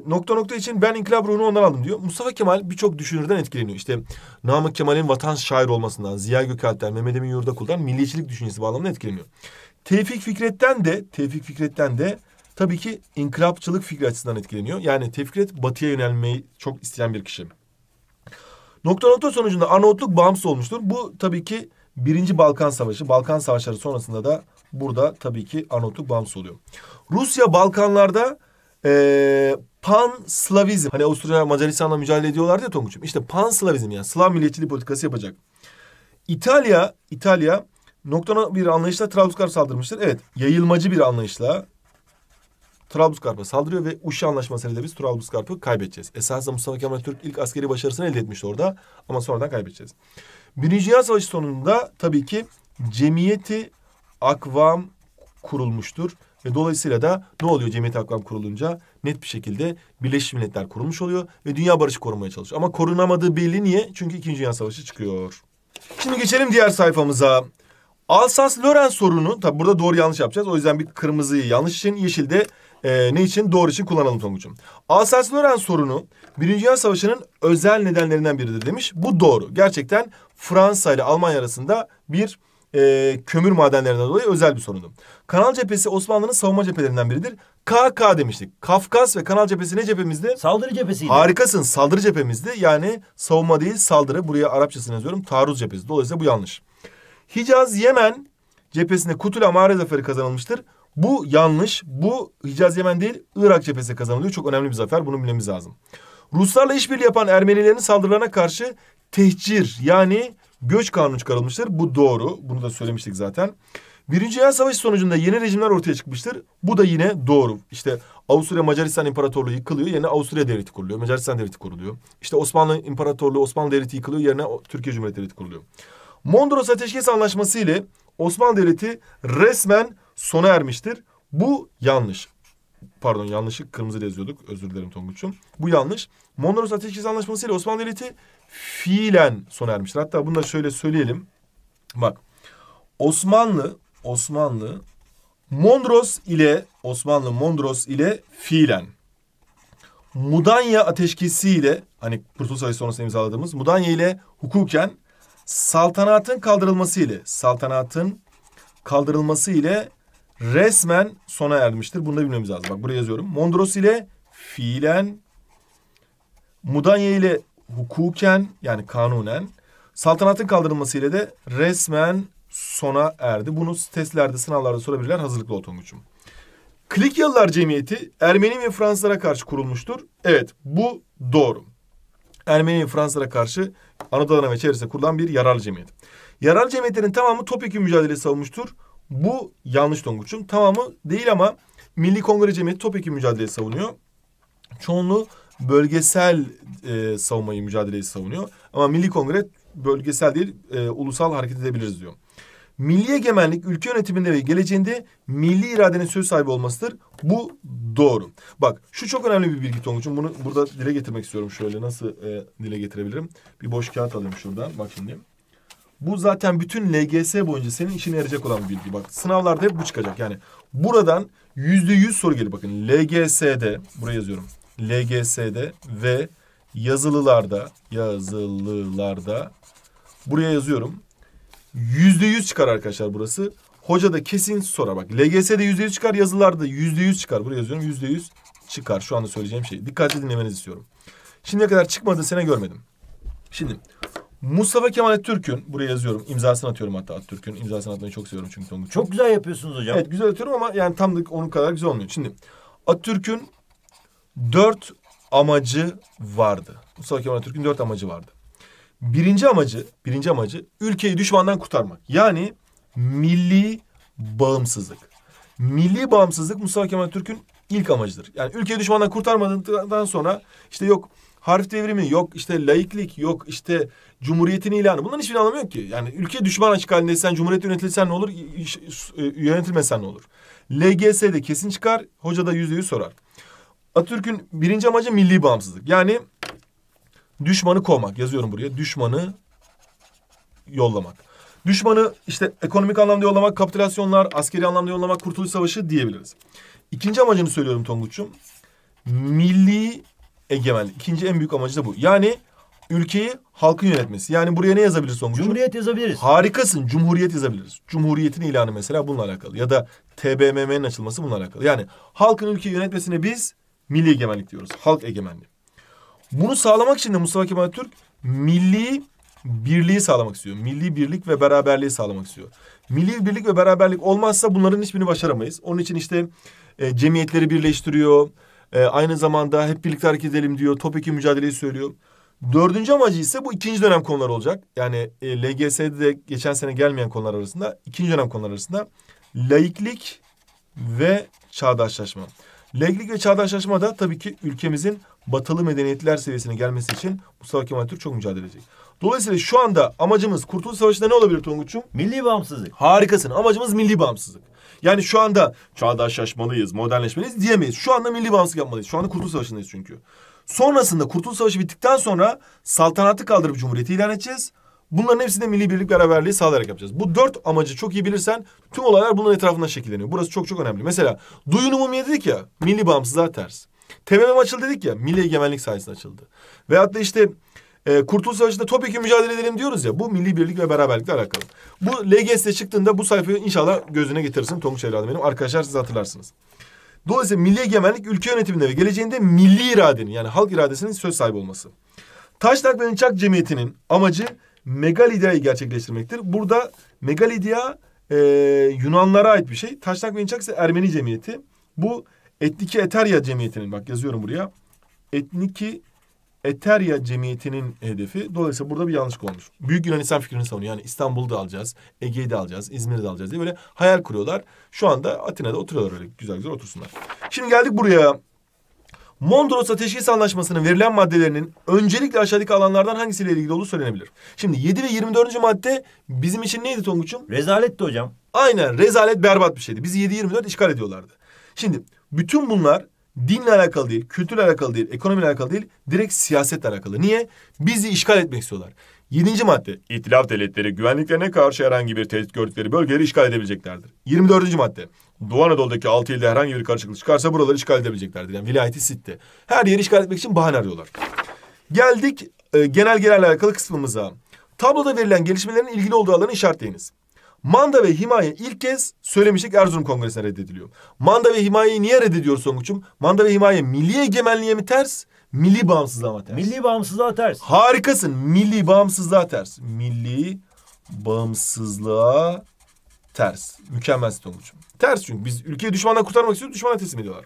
nokta nokta için ben inkılap ruhunu ondan aldım diyor. Mustafa Kemal birçok düşünürden etkileniyor. İşte Namık Kemal'in vatan şair olmasından, Ziya Gökalp'ten, Mehmet Emin Yurdakul'dan milliyetçilik düşüncesi bağlamında etkileniyor. Tevfik Fikret'ten de Tevfik Fikret'ten de tabii ki inkılapçılık fikri açısından etkileniyor. Yani Tevfik Fikret batıya yönelmeyi çok isteyen bir kişi. Nokta nokta sonucunda Arnavutluk bağımsız olmuştur. Bu tabii ki Birinci Balkan Savaşı, Balkan Savaşları sonrasında da burada tabii ki Arnavutluk bağımsız oluyor. Rusya Balkanlarda e, ee, pan-slavizm. Hani Avusturya Macaristan'la mücadele ediyorlardı ya Tonguç'um. İşte pan-slavizm yani Slav milliyetçiliği politikası yapacak. İtalya, İtalya Noktana bir anlayışla Trablusgar saldırmıştır. Evet yayılmacı bir anlayışla Trablusgarp'a saldırıyor ve Uşi Anlaşması'yla da biz Trablusgarp'ı kaybedeceğiz. Esasında Mustafa Kemal Türk ilk askeri başarısını elde etmişti orada ama sonradan kaybedeceğiz. Birinci Dünya Savaşı sonunda tabii ki Cemiyeti Akvam kurulmuştur. Ve dolayısıyla da ne oluyor Cemiyeti Akvam kurulunca? Net bir şekilde Birleşmiş Milletler kurulmuş oluyor ve dünya barışı korumaya çalışıyor. Ama korunamadığı belli niye? Çünkü İkinci Dünya Savaşı çıkıyor. Şimdi geçelim diğer sayfamıza. Alsas-Lören sorunu, tabi burada doğru yanlış yapacağız. O yüzden bir kırmızıyı yanlış için, yeşil de e, ne için? Doğru için kullanalım Tonguç'um. Alsas-Lören sorunu Birinci Dünya Savaşı'nın özel nedenlerinden biridir demiş. Bu doğru. Gerçekten Fransa ile Almanya arasında bir e, kömür madenlerinden dolayı özel bir sorundu. Kanal cephesi Osmanlı'nın savunma cephelerinden biridir. KK demiştik. Kafkas ve Kanal cephesi ne cephemizdi? Saldırı cephesiydi. Harikasın. Saldırı cephemizdi. Yani savunma değil saldırı. Buraya Arapçasını yazıyorum. Taarruz cephesi. Dolayısıyla bu yanlış. Hicaz Yemen cephesinde Kutul Amare zaferi kazanılmıştır. Bu yanlış. Bu Hicaz Yemen değil Irak cephesi kazanılıyor. Çok önemli bir zafer. Bunu bilmemiz lazım. Ruslarla işbirliği yapan Ermenilerin saldırılarına karşı tehcir yani göç kanunu çıkarılmıştır. Bu doğru. Bunu da söylemiştik zaten. Birinci Dünya Savaşı sonucunda yeni rejimler ortaya çıkmıştır. Bu da yine doğru. İşte Avusturya Macaristan İmparatorluğu yıkılıyor. Yerine Avusturya Devleti kuruluyor. Macaristan Devleti kuruluyor. İşte Osmanlı İmparatorluğu Osmanlı Devleti yıkılıyor. Yerine Türkiye Cumhuriyeti Devleti kuruluyor. Mondros Ateşkes Anlaşması ile Osmanlı Devleti resmen sona ermiştir. Bu yanlış. Pardon yanlışı kırmızı yazıyorduk. Özür dilerim Tonguç'um. Bu yanlış. Mondros Ateşkes Anlaşması ile Osmanlı Devleti fiilen sona ermiştir. Hatta bunu da şöyle söyleyelim. Bak Osmanlı Osmanlı Mondros ile Osmanlı Mondros ile fiilen Mudanya ateşkesi ile hani Kurtuluş Savaşı sonrasında imzaladığımız Mudanya ile hukuken saltanatın kaldırılması ile saltanatın kaldırılması ile resmen sona ermiştir. Bunu da bilmemiz lazım. Bak buraya yazıyorum. Mondros ile fiilen Mudanya ile hukuken yani kanunen saltanatın kaldırılması ile de resmen sona erdi. Bunu testlerde, sınavlarda sorabilirler. Hazırlıklı ol Tonguç'um. Klikyalılar Cemiyeti Ermeni ve Fransızlara karşı kurulmuştur. Evet bu doğru. Ermeni Fransızlara karşı Anadolu ve içerisinde kurulan bir yararlı cemiyet. Yararlı cemiyetlerin tamamı topyekun mücadele savunmuştur. Bu yanlış Tonguç'um. Tamamı değil ama Milli Kongre Cemiyeti topyekun mücadeleyi savunuyor. Çoğunluğu bölgesel e, savunmayı, mücadeleyi savunuyor. Ama Milli Kongre bölgesel değil, e, ulusal hareket edebiliriz diyor milli egemenlik ülke yönetiminde ve geleceğinde milli iradenin söz sahibi olmasıdır. Bu doğru. Bak şu çok önemli bir bilgi Tonguç'um. Bunu burada dile getirmek istiyorum. Şöyle nasıl e, dile getirebilirim? Bir boş kağıt alayım şuradan. Bak şimdi. Bu zaten bütün LGS boyunca senin işine yarayacak olan bir bilgi. Bak sınavlarda hep bu çıkacak. Yani buradan yüzde yüz soru gelir. Bakın LGS'de buraya yazıyorum. LGS'de ve yazılılarda yazılılarda buraya yazıyorum. Yüzde yüz çıkar arkadaşlar burası. Hoca da kesin sorar. Bak LGS'de yüzde yüz çıkar. Yazılarda yüzde yüz çıkar. Buraya yazıyorum yüzde yüz çıkar. Şu anda söyleyeceğim şey. Dikkatli dinlemenizi istiyorum. Şimdiye kadar çıkmadığı sene görmedim. Şimdi Mustafa Kemal Atatürk'ün buraya yazıyorum. İmzasını atıyorum hatta Atatürk'ün. imzasını atmayı çok seviyorum çünkü Tonguç. Çok güzel yapıyorsunuz hocam. Evet güzel atıyorum ama yani tam da onun kadar güzel olmuyor. Şimdi Atatürk'ün dört amacı vardı. Mustafa Kemal Atatürk'ün dört amacı vardı. Birinci amacı, birinci amacı ülkeyi düşmandan kurtarmak. Yani milli bağımsızlık. Milli bağımsızlık Mustafa Kemal Türk'ün ilk amacıdır. Yani ülkeyi düşmandan kurtarmadıktan sonra işte yok harf devrimi, yok işte laiklik, yok işte cumhuriyetin ilanı. Bunların hiçbirini anlamı ki. Yani ülke düşman açık halindeysen, cumhuriyet yönetilsen ne olur, e, yönetilmesen ne olur. LGS'de kesin çıkar, hoca da yüzde yüz sorar. Atatürk'ün birinci amacı milli bağımsızlık. Yani Düşmanı kovmak. Yazıyorum buraya. Düşmanı yollamak. Düşmanı işte ekonomik anlamda yollamak, kapitülasyonlar, askeri anlamda yollamak, kurtuluş savaşı diyebiliriz. İkinci amacını söylüyorum Tonguç'um. Milli egemenlik. İkinci en büyük amacı da bu. Yani ülkeyi halkın yönetmesi. Yani buraya ne yazabiliriz Tonguç'um? Cumhuriyet yazabiliriz. Harikasın. Cumhuriyet yazabiliriz. Cumhuriyetin ilanı mesela bununla alakalı. Ya da TBMM'nin açılması bununla alakalı. Yani halkın ülkeyi yönetmesine biz milli egemenlik diyoruz. Halk egemenliği. Bunu sağlamak için de Mustafa Kemal Atatürk milli birliği sağlamak istiyor. Milli birlik ve beraberliği sağlamak istiyor. Milli birlik ve beraberlik olmazsa bunların hiçbirini başaramayız. Onun için işte e, cemiyetleri birleştiriyor. E, aynı zamanda hep birlikte hareket edelim diyor. Topyekun mücadeleyi söylüyor. Dördüncü amacı ise bu ikinci dönem konular olacak. Yani e, LGS'de de geçen sene gelmeyen konular arasında, ikinci dönem konular arasında laiklik ve çağdaşlaşma. Laiklik ve çağdaşlaşma da tabii ki ülkemizin batılı medeniyetler seviyesine gelmesi için Mustafa Kemal Türk çok mücadele edecek. Dolayısıyla şu anda amacımız Kurtuluş Savaşı'nda ne olabilir Tonguç'um? Milli bağımsızlık. Harikasın. Amacımız milli bağımsızlık. Yani şu anda çağdaşlaşmalıyız, modernleşmeliyiz diyemeyiz. Şu anda milli bağımsızlık yapmalıyız. Şu anda Kurtuluş Savaşı'ndayız çünkü. Sonrasında Kurtuluş Savaşı bittikten sonra saltanatı kaldırıp cumhuriyeti ilan edeceğiz. Bunların hepsini milli birlik beraberliği sağlayarak yapacağız. Bu dört amacı çok iyi bilirsen tüm olaylar bunun etrafında şekilleniyor. Burası çok çok önemli. Mesela Duyun Umumiye dedik ya milli bağımsızlığa ters. TMM açıldı dedik ya milli egemenlik sayesinde açıldı. Veyahut da işte e, Kurtuluş Savaşı'nda topyekun mücadele edelim diyoruz ya bu milli birlik ve beraberlikle alakalı. Bu LGS'de çıktığında bu sayfayı inşallah gözüne getirirsin Tonguç evladım benim. Arkadaşlar siz hatırlarsınız. Dolayısıyla milli egemenlik ülke yönetiminde ve geleceğinde milli iradenin yani halk iradesinin söz sahibi olması. Taşnak ve Çak Cemiyeti'nin amacı Megalidia'yı gerçekleştirmektir. Burada Megalidia e, Yunanlara ait bir şey. Taşnak ve Çak ise Ermeni Cemiyeti. Bu Etniki Eterya Cemiyeti'nin bak yazıyorum buraya. Etniki Eterya Cemiyeti'nin hedefi. Dolayısıyla burada bir yanlışlık olmuş. Büyük Yunanistan fikrini savunuyor. Yani İstanbul'da alacağız, Ege'yi de alacağız, İzmir'i de alacağız diye böyle hayal kuruyorlar. Şu anda Atina'da oturuyorlar öyle güzel güzel otursunlar. Şimdi geldik buraya. Mondros Ateşkes Anlaşması'nın verilen maddelerinin öncelikle aşağıdaki alanlardan hangisiyle ilgili olduğu söylenebilir. Şimdi 7 ve 24. madde bizim için neydi Tonguç'um? Rezaletti hocam. Aynen rezalet berbat bir şeydi. Bizi 7-24 işgal ediyorlardı. Şimdi bütün bunlar dinle alakalı değil, kültürle alakalı değil, ekonomiyle alakalı değil, direkt siyasetle alakalı. Niye? Bizi işgal etmek istiyorlar. Yedinci madde, İtilaf devletleri güvenliklerine karşı herhangi bir tehdit gördükleri bölgeleri işgal edebileceklerdir. Yirmi dördüncü madde, Doğu Anadolu'daki altı ilde herhangi bir karışıklık çıkarsa buraları işgal edebileceklerdir. Yani vilayeti sitte. Her yeri işgal etmek için bahane arıyorlar. Geldik e, genel alakalı kısmımıza. Tabloda verilen gelişmelerin ilgili olduğu alanı işaretleyiniz. Manda ve himaye ilk kez söylemiştik Erzurum Kongresi'ne reddediliyor. Manda ve himayeyi niye reddediyor Songuç'um? Manda ve himaye milli egemenliğe mi ters? Milli bağımsızlığa mı ters? Milli bağımsızlığa ters. Harikasın. Milli bağımsızlığa ters. Milli bağımsızlığa ters. Mükemmel Songuç'um. Ters çünkü biz ülkeyi düşmandan kurtarmak istiyoruz. Düşmana teslim ediyorlar.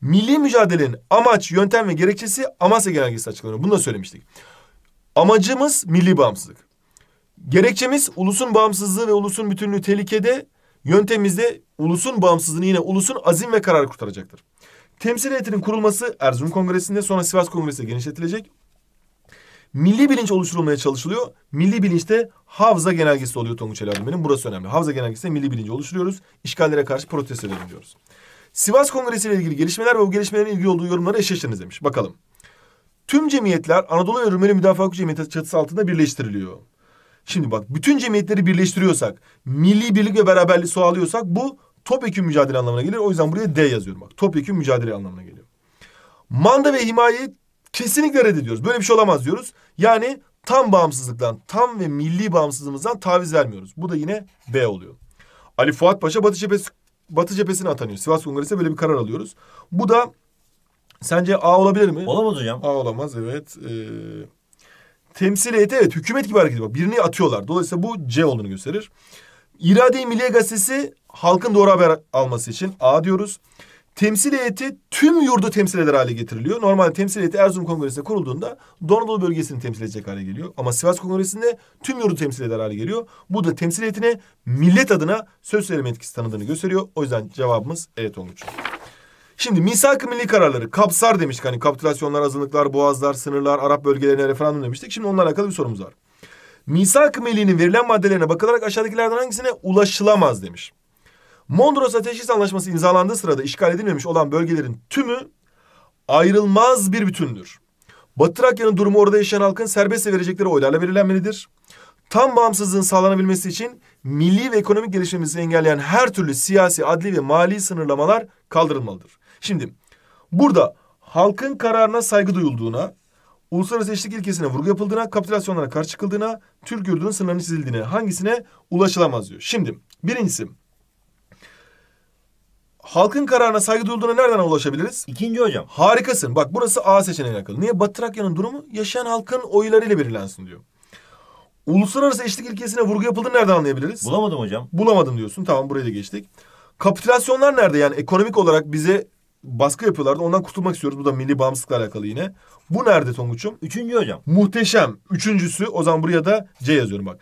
Milli mücadelenin amaç, yöntem ve gerekçesi Amasya Genelgesi açıklanıyor. Bunu da söylemiştik. Amacımız milli bağımsızlık. Gerekçemiz ulusun bağımsızlığı ve ulusun bütünlüğü tehlikede. Yöntemimizde ulusun bağımsızlığını yine ulusun azim ve kararı kurtaracaktır. Temsil heyetinin kurulması Erzurum Kongresi'nde sonra Sivas Kongresi'ne genişletilecek. Milli bilinç oluşturulmaya çalışılıyor. Milli bilinçte havza genelgesi oluyor Tonguç Ali benim. Burası önemli. Havza genelgesinde milli bilinci oluşturuyoruz. İşgallere karşı protesto ediyoruz. Sivas Kongresi ile ilgili gelişmeler ve bu gelişmelerin ilgili olduğu yorumları eşleştiriniz demiş. Bakalım. Tüm cemiyetler Anadolu ve Rumeli Müdafaa Hukuk Cemiyeti çatısı altında birleştiriliyor. Şimdi bak bütün cemiyetleri birleştiriyorsak, milli birlik ve beraberliği sağlıyorsak bu topyekun mücadele anlamına gelir. O yüzden buraya D yazıyorum bak. Topyekun mücadele anlamına geliyor. Manda ve himayeyi kesinlikle reddediyoruz. Böyle bir şey olamaz diyoruz. Yani tam bağımsızlıktan, tam ve milli bağımsızlığımızdan taviz vermiyoruz. Bu da yine B oluyor. Ali Fuat Paşa Batı cephesi Batı cephesine atanıyor. Sivas Kongresi'ne böyle bir karar alıyoruz. Bu da sence A olabilir mi? Olamaz hocam. A olamaz evet. Ee, temsil heyeti evet hükümet gibi hareket ediyor. Bak, birini atıyorlar. Dolayısıyla bu C olduğunu gösterir. İrade-i Milliye Gazetesi halkın doğru haber alması için A diyoruz. Temsil heyeti tüm yurdu temsil eder hale getiriliyor. Normalde temsil heyeti Erzurum Kongresi'nde kurulduğunda Doğu bölgesini temsil edecek hale geliyor. Ama Sivas Kongresi'nde tüm yurdu temsil eder hale geliyor. Bu da temsil heyetine millet adına söz söyleme etkisi tanıdığını gösteriyor. O yüzden cevabımız evet olmuş. Şimdi misak-ı milli kararları kapsar demiştik. Hani kapitülasyonlar, azınlıklar, boğazlar, sınırlar, Arap bölgelerine referandum demiştik. Şimdi onlarla alakalı bir sorumuz var. Misak-ı millinin verilen maddelerine bakılarak aşağıdakilerden hangisine ulaşılamaz demiş. Mondros Ateşkes Anlaşması imzalandığı sırada işgal edilmemiş olan bölgelerin tümü ayrılmaz bir bütündür. Batı Trakya'nın durumu orada yaşayan halkın serbestçe verecekleri oylarla belirlenmelidir. Tam bağımsızlığın sağlanabilmesi için milli ve ekonomik gelişimimizi engelleyen her türlü siyasi, adli ve mali sınırlamalar kaldırılmalıdır. Şimdi burada halkın kararına saygı duyulduğuna, uluslararası eşlik ilkesine vurgu yapıldığına, kapitülasyonlara karşı çıkıldığına, Türk yurdunun sınırlarının çizildiğine hangisine ulaşılamaz diyor. Şimdi birincisi halkın kararına saygı duyulduğuna nereden ulaşabiliriz? İkinci hocam. Harikasın. Bak burası A seçeneğine yakın. Niye? Batı Trakya'nın durumu yaşayan halkın oylarıyla belirlensin diyor. Uluslararası eşitlik ilkesine vurgu yapıldığını nereden anlayabiliriz? Bulamadım hocam. Bulamadım diyorsun. Tamam burayı da geçtik. Kapitülasyonlar nerede? Yani ekonomik olarak bize baskı yapıyorlardı. Ondan kurtulmak istiyoruz. Bu da milli bağımsızlıkla alakalı yine. Bu nerede Tonguç'um? Üçüncü hocam. Muhteşem. Üçüncüsü o zaman buraya da C yazıyorum bak.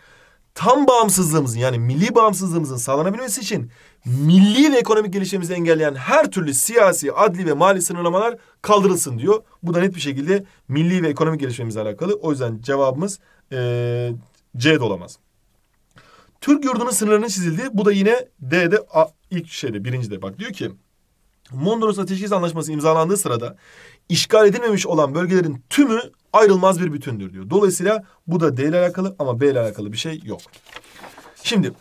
Tam bağımsızlığımızın yani milli bağımsızlığımızın sağlanabilmesi için milli ve ekonomik gelişimimizi engelleyen her türlü siyasi, adli ve mali sınırlamalar kaldırılsın diyor. Bu da net bir şekilde milli ve ekonomik gelişimimizle alakalı. O yüzden cevabımız ee, C de olamaz. Türk yurdunun sınırlarının çizildiği bu da yine D'de ilk şeyde birinci de bak diyor ki Mondros Ateşkes Anlaşması imzalandığı sırada işgal edilmemiş olan bölgelerin tümü ayrılmaz bir bütündür diyor. Dolayısıyla bu da D ile alakalı ama B ile alakalı bir şey yok. Şimdi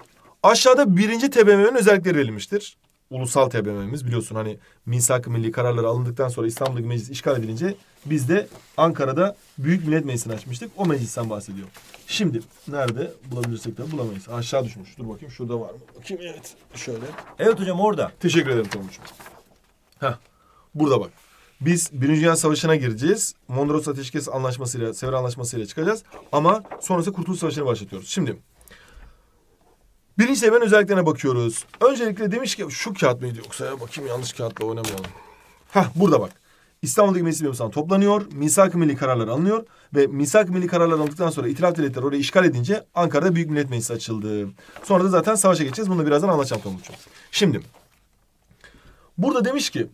aşağıda birinci TBMM'nin özellikleri verilmiştir. Ulusal TBMM'miz biliyorsun hani misak-ı milli kararları alındıktan sonra İstanbul'daki meclis işgal edilince biz de Ankara'da Büyük Millet Meclisi'ni açmıştık. O meclisten bahsediyor. Şimdi nerede bulabilirsek de bulamayız. Aşağı düşmüş. Dur bakayım şurada var mı? Bakayım evet şöyle. Evet hocam orada. Teşekkür ederim Tomucuğum. Heh. Burada bak. Biz Birinci Dünya Savaşı'na gireceğiz. Mondros Ateşkes Anlaşması'yla, Sever Anlaşması'yla çıkacağız. Ama sonrası Kurtuluş Savaşı'nı başlatıyoruz. Şimdi Birinci seviyenin özelliklerine bakıyoruz. Öncelikle demiş ki şu kağıt mıydı yoksa ya bakayım yanlış kağıtla oynamayalım. Hah burada bak. İstanbul'daki Meclis Mebusan toplanıyor. Misak milli kararlar alınıyor. Ve misak milli kararlar alındıktan sonra itilaf devletleri orayı işgal edince Ankara'da Büyük Millet Meclisi açıldı. Sonra da zaten savaşa geçeceğiz. Bunu birazdan anlatacağım Tonguç'um. Şimdi Burada demiş ki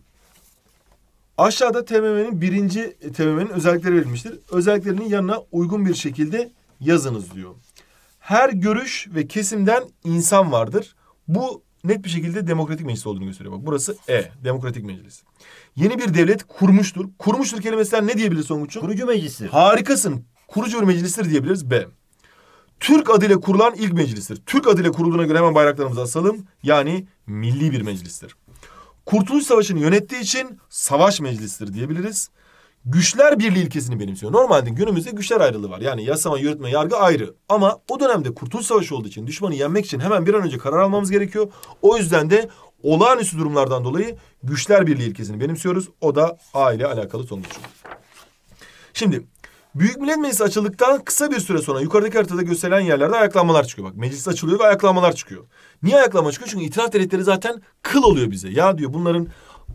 aşağıda TMM'nin birinci e, TMM'nin özellikleri verilmiştir. Özelliklerinin yanına uygun bir şekilde yazınız diyor. Her görüş ve kesimden insan vardır. Bu net bir şekilde demokratik meclis olduğunu gösteriyor. Bak burası E, demokratik meclis. Yeni bir devlet kurmuştur. Kurmuştur kelimesinden ne diyebilir Songuç'un? Kurucu meclistir. Harikasın. Kurucu bir meclistir diyebiliriz B. Türk adıyla kurulan ilk meclistir. Türk adıyla kurulduğuna göre hemen bayraklarımızı asalım. Yani milli bir meclistir. Kurtuluş Savaşı'nı yönettiği için savaş meclisidir diyebiliriz. Güçler birliği ilkesini benimsiyor. Normalde günümüzde güçler ayrılığı var. Yani yasama, yürütme, yargı ayrı. Ama o dönemde Kurtuluş Savaşı olduğu için düşmanı yenmek için hemen bir an önce karar almamız gerekiyor. O yüzden de olağanüstü durumlardan dolayı güçler birliği ilkesini benimsiyoruz. O da aile alakalı sonuç. Şimdi Büyük Millet Meclisi açıldıktan kısa bir süre sonra yukarıdaki haritada gösterilen yerlerde ayaklanmalar çıkıyor. Bak meclis açılıyor ve ayaklanmalar çıkıyor. Niye ayaklanma çıkıyor? Çünkü itiraf devletleri zaten kıl oluyor bize. Ya diyor bunların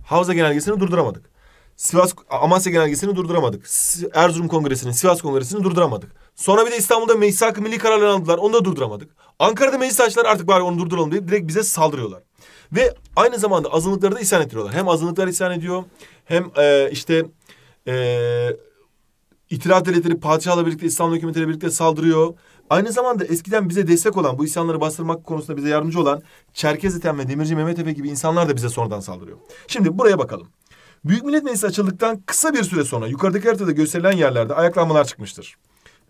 Havza Genelgesi'ni durduramadık. Sivas Amasya Genelgesi'ni durduramadık. Erzurum Kongresi'ni, Sivas Kongresi'ni durduramadık. Sonra bir de İstanbul'da meclis hakkı milli kararlar aldılar. Onu da durduramadık. Ankara'da meclis açtılar artık bari onu durduralım diye direkt bize saldırıyorlar. Ve aynı zamanda azınlıkları da isyan ettiriyorlar. Hem azınlıklar isyan ediyor hem e, işte e, İtiraf devletleri padişahla birlikte İslam hükümetiyle birlikte saldırıyor. Aynı zamanda eskiden bize destek olan, bu isyanları bastırmak konusunda bize yardımcı olan Çerkez İtem ve Demirci Mehmet Efe gibi insanlar da bize sonradan saldırıyor. Şimdi buraya bakalım. Büyük Millet Meclisi açıldıktan kısa bir süre sonra yukarıdaki haritada gösterilen yerlerde ayaklanmalar çıkmıştır.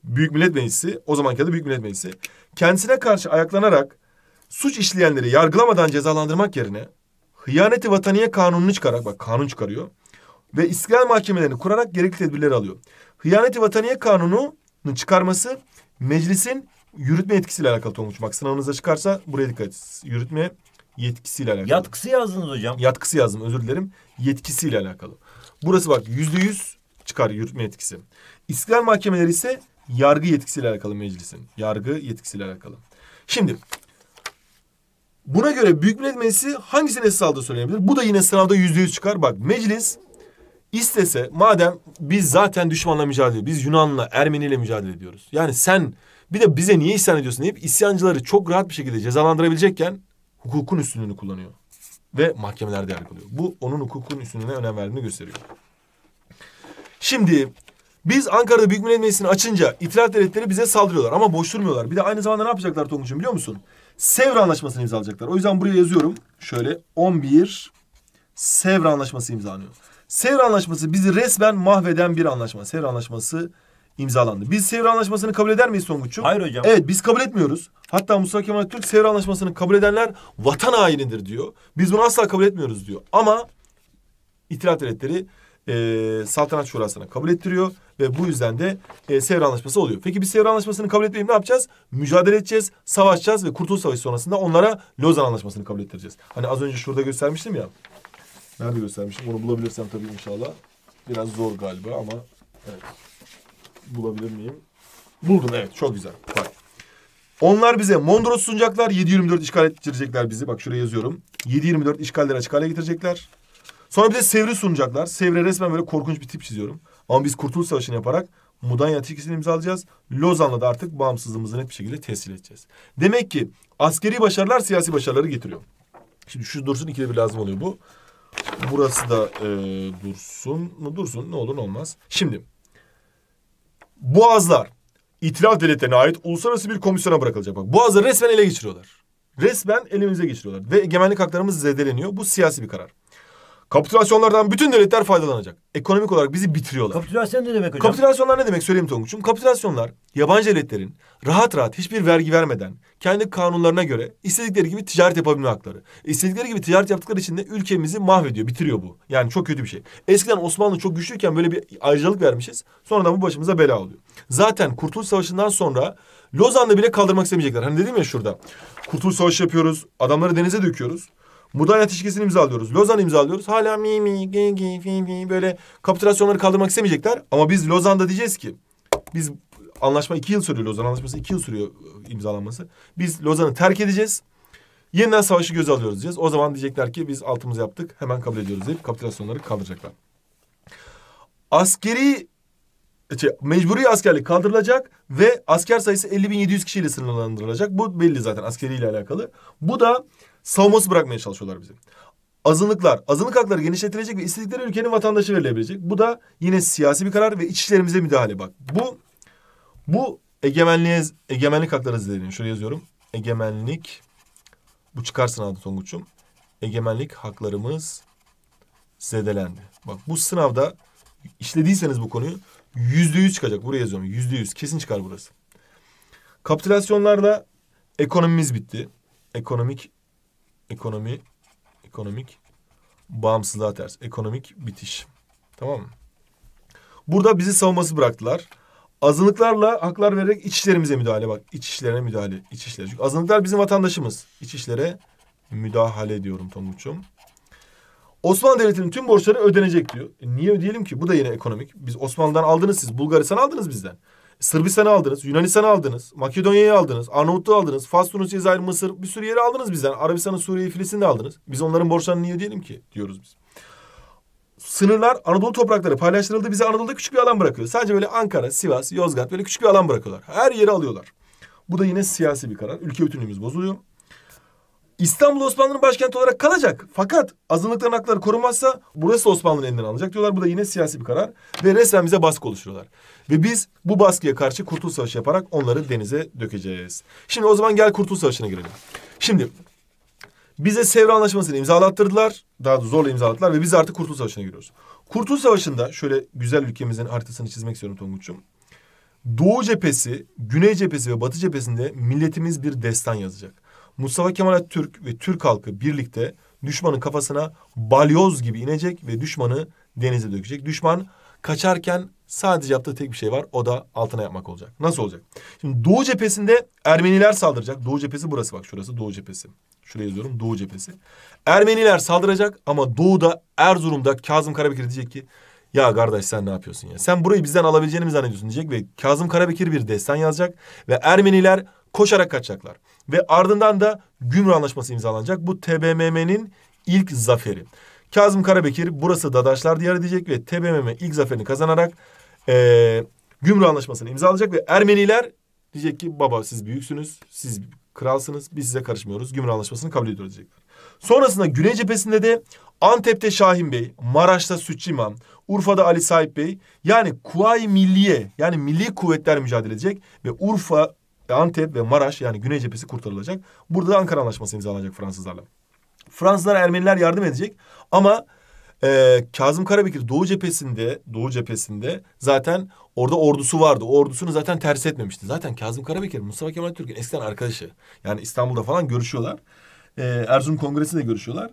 Büyük Millet Meclisi, o zamanki adı Büyük Millet Meclisi, kendisine karşı ayaklanarak suç işleyenleri yargılamadan cezalandırmak yerine hıyaneti vataniye kanununu çıkarak, bak kanun çıkarıyor ve istiklal mahkemelerini kurarak gerekli tedbirleri alıyor. Hıyaneti Vataniye Kanunu'nun çıkarması meclisin yürütme yetkisiyle alakalı olmuş. Bak sınavınıza çıkarsa buraya dikkat edin. Yürütme yetkisiyle alakalı. Yatkısı yazdınız hocam. Yatkısı yazdım özür dilerim. Yetkisiyle alakalı. Burası bak yüzde yüz çıkar yürütme yetkisi. İstiklal mahkemeleri ise yargı yetkisiyle alakalı meclisin. Yargı yetkisiyle alakalı. Şimdi buna göre Büyük Millet Meclisi hangisini esas aldığı söylenebilir? Bu da yine sınavda yüzde yüz çıkar. Bak meclis İstese madem biz zaten düşmanla mücadele ediyoruz. Biz Yunan'la, Ermeni'yle mücadele ediyoruz. Yani sen bir de bize niye isyan ediyorsun deyip isyancıları çok rahat bir şekilde cezalandırabilecekken hukukun üstünlüğünü kullanıyor. Ve mahkemelerde yargılıyor. Bu onun hukukun üstünlüğüne önem verdiğini gösteriyor. Şimdi biz Ankara'da Büyük Millet Meclisi'ni açınca itiraf devletleri bize saldırıyorlar ama boş durmuyorlar. Bir de aynı zamanda ne yapacaklar Tonguç'um biliyor musun? Sevr Anlaşması'nı imzalayacaklar. O yüzden buraya yazıyorum. Şöyle 11 Sevr Anlaşması imzalanıyor. Sevr Anlaşması bizi resmen mahveden bir anlaşma. Sevr Anlaşması imzalandı. Biz Sevr Anlaşması'nı kabul eder miyiz Songuç'um? Hayır hocam. Evet biz kabul etmiyoruz. Hatta Mustafa Kemal Türk Sevr Anlaşması'nı kabul edenler vatan hainidir diyor. Biz bunu asla kabul etmiyoruz diyor. Ama İtilaf Devletleri e, Saltanat Şurası'na kabul ettiriyor ve bu yüzden de e, Sevr Anlaşması oluyor. Peki biz Sevr Anlaşması'nı kabul etmeyip ne yapacağız? Mücadele edeceğiz, savaşacağız ve Kurtuluş Savaşı sonrasında onlara Lozan Anlaşması'nı kabul ettireceğiz. Hani az önce şurada göstermiştim ya. Nerede göstermişim? Onu bulabilirsem tabii inşallah. Biraz zor galiba ama evet. Bulabilir miyim? Buldum evet. Çok güzel. Bak. Onlar bize Mondros sunacaklar. 7-24 işgal ettirecekler bizi. Bak şuraya yazıyorum. 7-24 işgalleri açık hale getirecekler. Sonra bize Sevr'i sunacaklar. Sevr'e resmen böyle korkunç bir tip çiziyorum. Ama biz Kurtuluş Savaşı'nı yaparak Mudanya Tilkisi'ni imzalayacağız. Lozan'la da artık bağımsızlığımızı net bir şekilde teslim edeceğiz. Demek ki askeri başarılar siyasi başarıları getiriyor. Şimdi şu dursun ikide bir lazım oluyor bu. Burası da e, dursun mu? Dursun ne olur ne olmaz. Şimdi Boğazlar itiraf Devletleri'ne ait uluslararası bir komisyona bırakılacak. Bak Boğazları resmen ele geçiriyorlar. Resmen elimize geçiriyorlar. Ve egemenlik haklarımız zedeleniyor. Bu siyasi bir karar. Kapitülasyonlardan bütün devletler faydalanacak. Ekonomik olarak bizi bitiriyorlar. Kapitülasyon ne demek hocam? Kapitülasyonlar ne demek söyleyeyim Tonguç'um. Kapitülasyonlar yabancı devletlerin rahat rahat hiçbir vergi vermeden kendi kanunlarına göre istedikleri gibi ticaret yapabilme hakları. İstedikleri gibi ticaret yaptıkları için de ülkemizi mahvediyor, bitiriyor bu. Yani çok kötü bir şey. Eskiden Osmanlı çok güçlüyken böyle bir ayrıcalık vermişiz. Sonra da bu başımıza bela oluyor. Zaten Kurtuluş Savaşı'ndan sonra Lozan'da bile kaldırmak istemeyecekler. Hani dedim ya şurada. Kurtuluş Savaşı yapıyoruz, adamları denize döküyoruz. Mudanyat ilişkisini imzalıyoruz. Lozan imzalıyoruz. Hala mi mi gi gi fi fi böyle kapitülasyonları kaldırmak istemeyecekler. Ama biz Lozan'da diyeceğiz ki biz anlaşma iki yıl sürüyor Lozan anlaşması iki yıl sürüyor e, imzalanması. Biz Lozan'ı terk edeceğiz. Yeniden savaşı göz alıyoruz diyeceğiz. O zaman diyecekler ki biz altımızı yaptık hemen kabul ediyoruz deyip kapitülasyonları kaldıracaklar. Askeri e, şey, mecburi askerlik kaldırılacak ve asker sayısı 50.700 kişiyle sınırlandırılacak. Bu belli zaten askeriyle alakalı. Bu da savunması bırakmaya çalışıyorlar bizi. Azınlıklar, azınlık hakları genişletilecek ve istedikleri ülkenin vatandaşı verilebilecek. Bu da yine siyasi bir karar ve iç işlerimize müdahale bak. Bu bu egemenliğe egemenlik hakları zedeliyor. Şuraya yazıyorum. Egemenlik bu çıkarsın adı Tonguç'um. Egemenlik haklarımız zedelendi. Bak bu sınavda işlediyseniz bu konuyu yüzde yüz çıkacak. Buraya yazıyorum. Yüzde yüz. Kesin çıkar burası. Kapitülasyonlarla ekonomimiz bitti. Ekonomik ekonomi ekonomik bağımsızlığa ters. Ekonomik bitiş. Tamam mı? Burada bizi savunması bıraktılar. Azınlıklarla haklar vererek iç işlerimize müdahale. Bak iç işlerine müdahale. iç işlere. Çünkü azınlıklar bizim vatandaşımız. İç işlere müdahale ediyorum Tonguç'um. Osmanlı Devleti'nin tüm borçları ödenecek diyor. E niye ödeyelim ki? Bu da yine ekonomik. Biz Osmanlı'dan aldınız siz. Bulgaristan aldınız bizden. Sırbistan'ı aldınız, Yunanistan'ı aldınız, Makedonya'yı aldınız, Arnavutluğu aldınız, Fas, Tunus, Cezayir, Mısır bir sürü yeri aldınız bizden. Arabistan'ı, Suriye'yi, Filistin'i aldınız. Biz onların borçlarını niye diyelim ki diyoruz biz. Sınırlar Anadolu toprakları paylaştırıldı. Bize Anadolu'da küçük bir alan bırakıyor. Sadece böyle Ankara, Sivas, Yozgat böyle küçük bir alan bırakıyorlar. Her yeri alıyorlar. Bu da yine siyasi bir karar. Ülke bütünlüğümüz bozuluyor. İstanbul Osmanlı'nın başkenti olarak kalacak. Fakat azınlıkların hakları korunmazsa burası Osmanlı'nın elinden alınacak diyorlar. Bu da yine siyasi bir karar. Ve resmen bize baskı oluşturuyorlar. Ve biz bu baskıya karşı Kurtuluş Savaşı yaparak onları denize dökeceğiz. Şimdi o zaman gel Kurtuluş Savaşı'na girelim. Şimdi bize Sevr Anlaşması'nı imzalattırdılar. Daha da zorla imzalattılar ve biz artık Kurtuluş Savaşı'na giriyoruz. Kurtuluş Savaşı'nda şöyle güzel ülkemizin haritasını çizmek istiyorum Tonguç'um. Doğu cephesi, Güney cephesi ve Batı cephesinde milletimiz bir destan yazacak. Mustafa Kemal Atatürk ve Türk halkı birlikte düşmanın kafasına balyoz gibi inecek ve düşmanı denize dökecek. Düşman kaçarken sadece yaptığı tek bir şey var. O da altına yapmak olacak. Nasıl olacak? Şimdi Doğu cephesinde Ermeniler saldıracak. Doğu cephesi burası bak şurası Doğu cephesi. Şuraya yazıyorum Doğu cephesi. Ermeniler saldıracak ama Doğu'da Erzurum'da Kazım Karabekir diyecek ki ya kardeş sen ne yapıyorsun ya? Sen burayı bizden alabileceğini mi zannediyorsun diyecek ve Kazım Karabekir bir destan yazacak ve Ermeniler koşarak kaçacaklar. Ve ardından da Gümrü Anlaşması imzalanacak. Bu TBMM'nin ilk zaferi. Kazım Karabekir burası Dadaşlar Diyarı diyecek ve TBMM ilk zaferini kazanarak e, Gümrü Anlaşması'nı imzalayacak ve Ermeniler diyecek ki baba siz büyüksünüz, siz kralsınız, biz size karışmıyoruz. Gümrü Anlaşması'nı kabul ediyoruz diyecekler. Sonrasında Güney cephesinde de Antep'te Şahin Bey, Maraş'ta Sütçü İmam, Urfa'da Ali Sahip Bey yani Kuvayi Milliye yani Milli Kuvvetler mücadele edecek ve Urfa Antep ve Maraş yani Güney cephesi kurtarılacak. Burada da Ankara Anlaşması imzalanacak Fransızlarla. Fransızlar Ermeniler yardım edecek ama e, Kazım Karabekir Doğu cephesinde Doğu cephesinde zaten orada ordusu vardı. O ordusunu zaten ters etmemişti. Zaten Kazım Karabekir Mustafa Kemal Türk'ün eskiden arkadaşı. Yani İstanbul'da falan görüşüyorlar. E, Erzurum Kongresi'nde görüşüyorlar.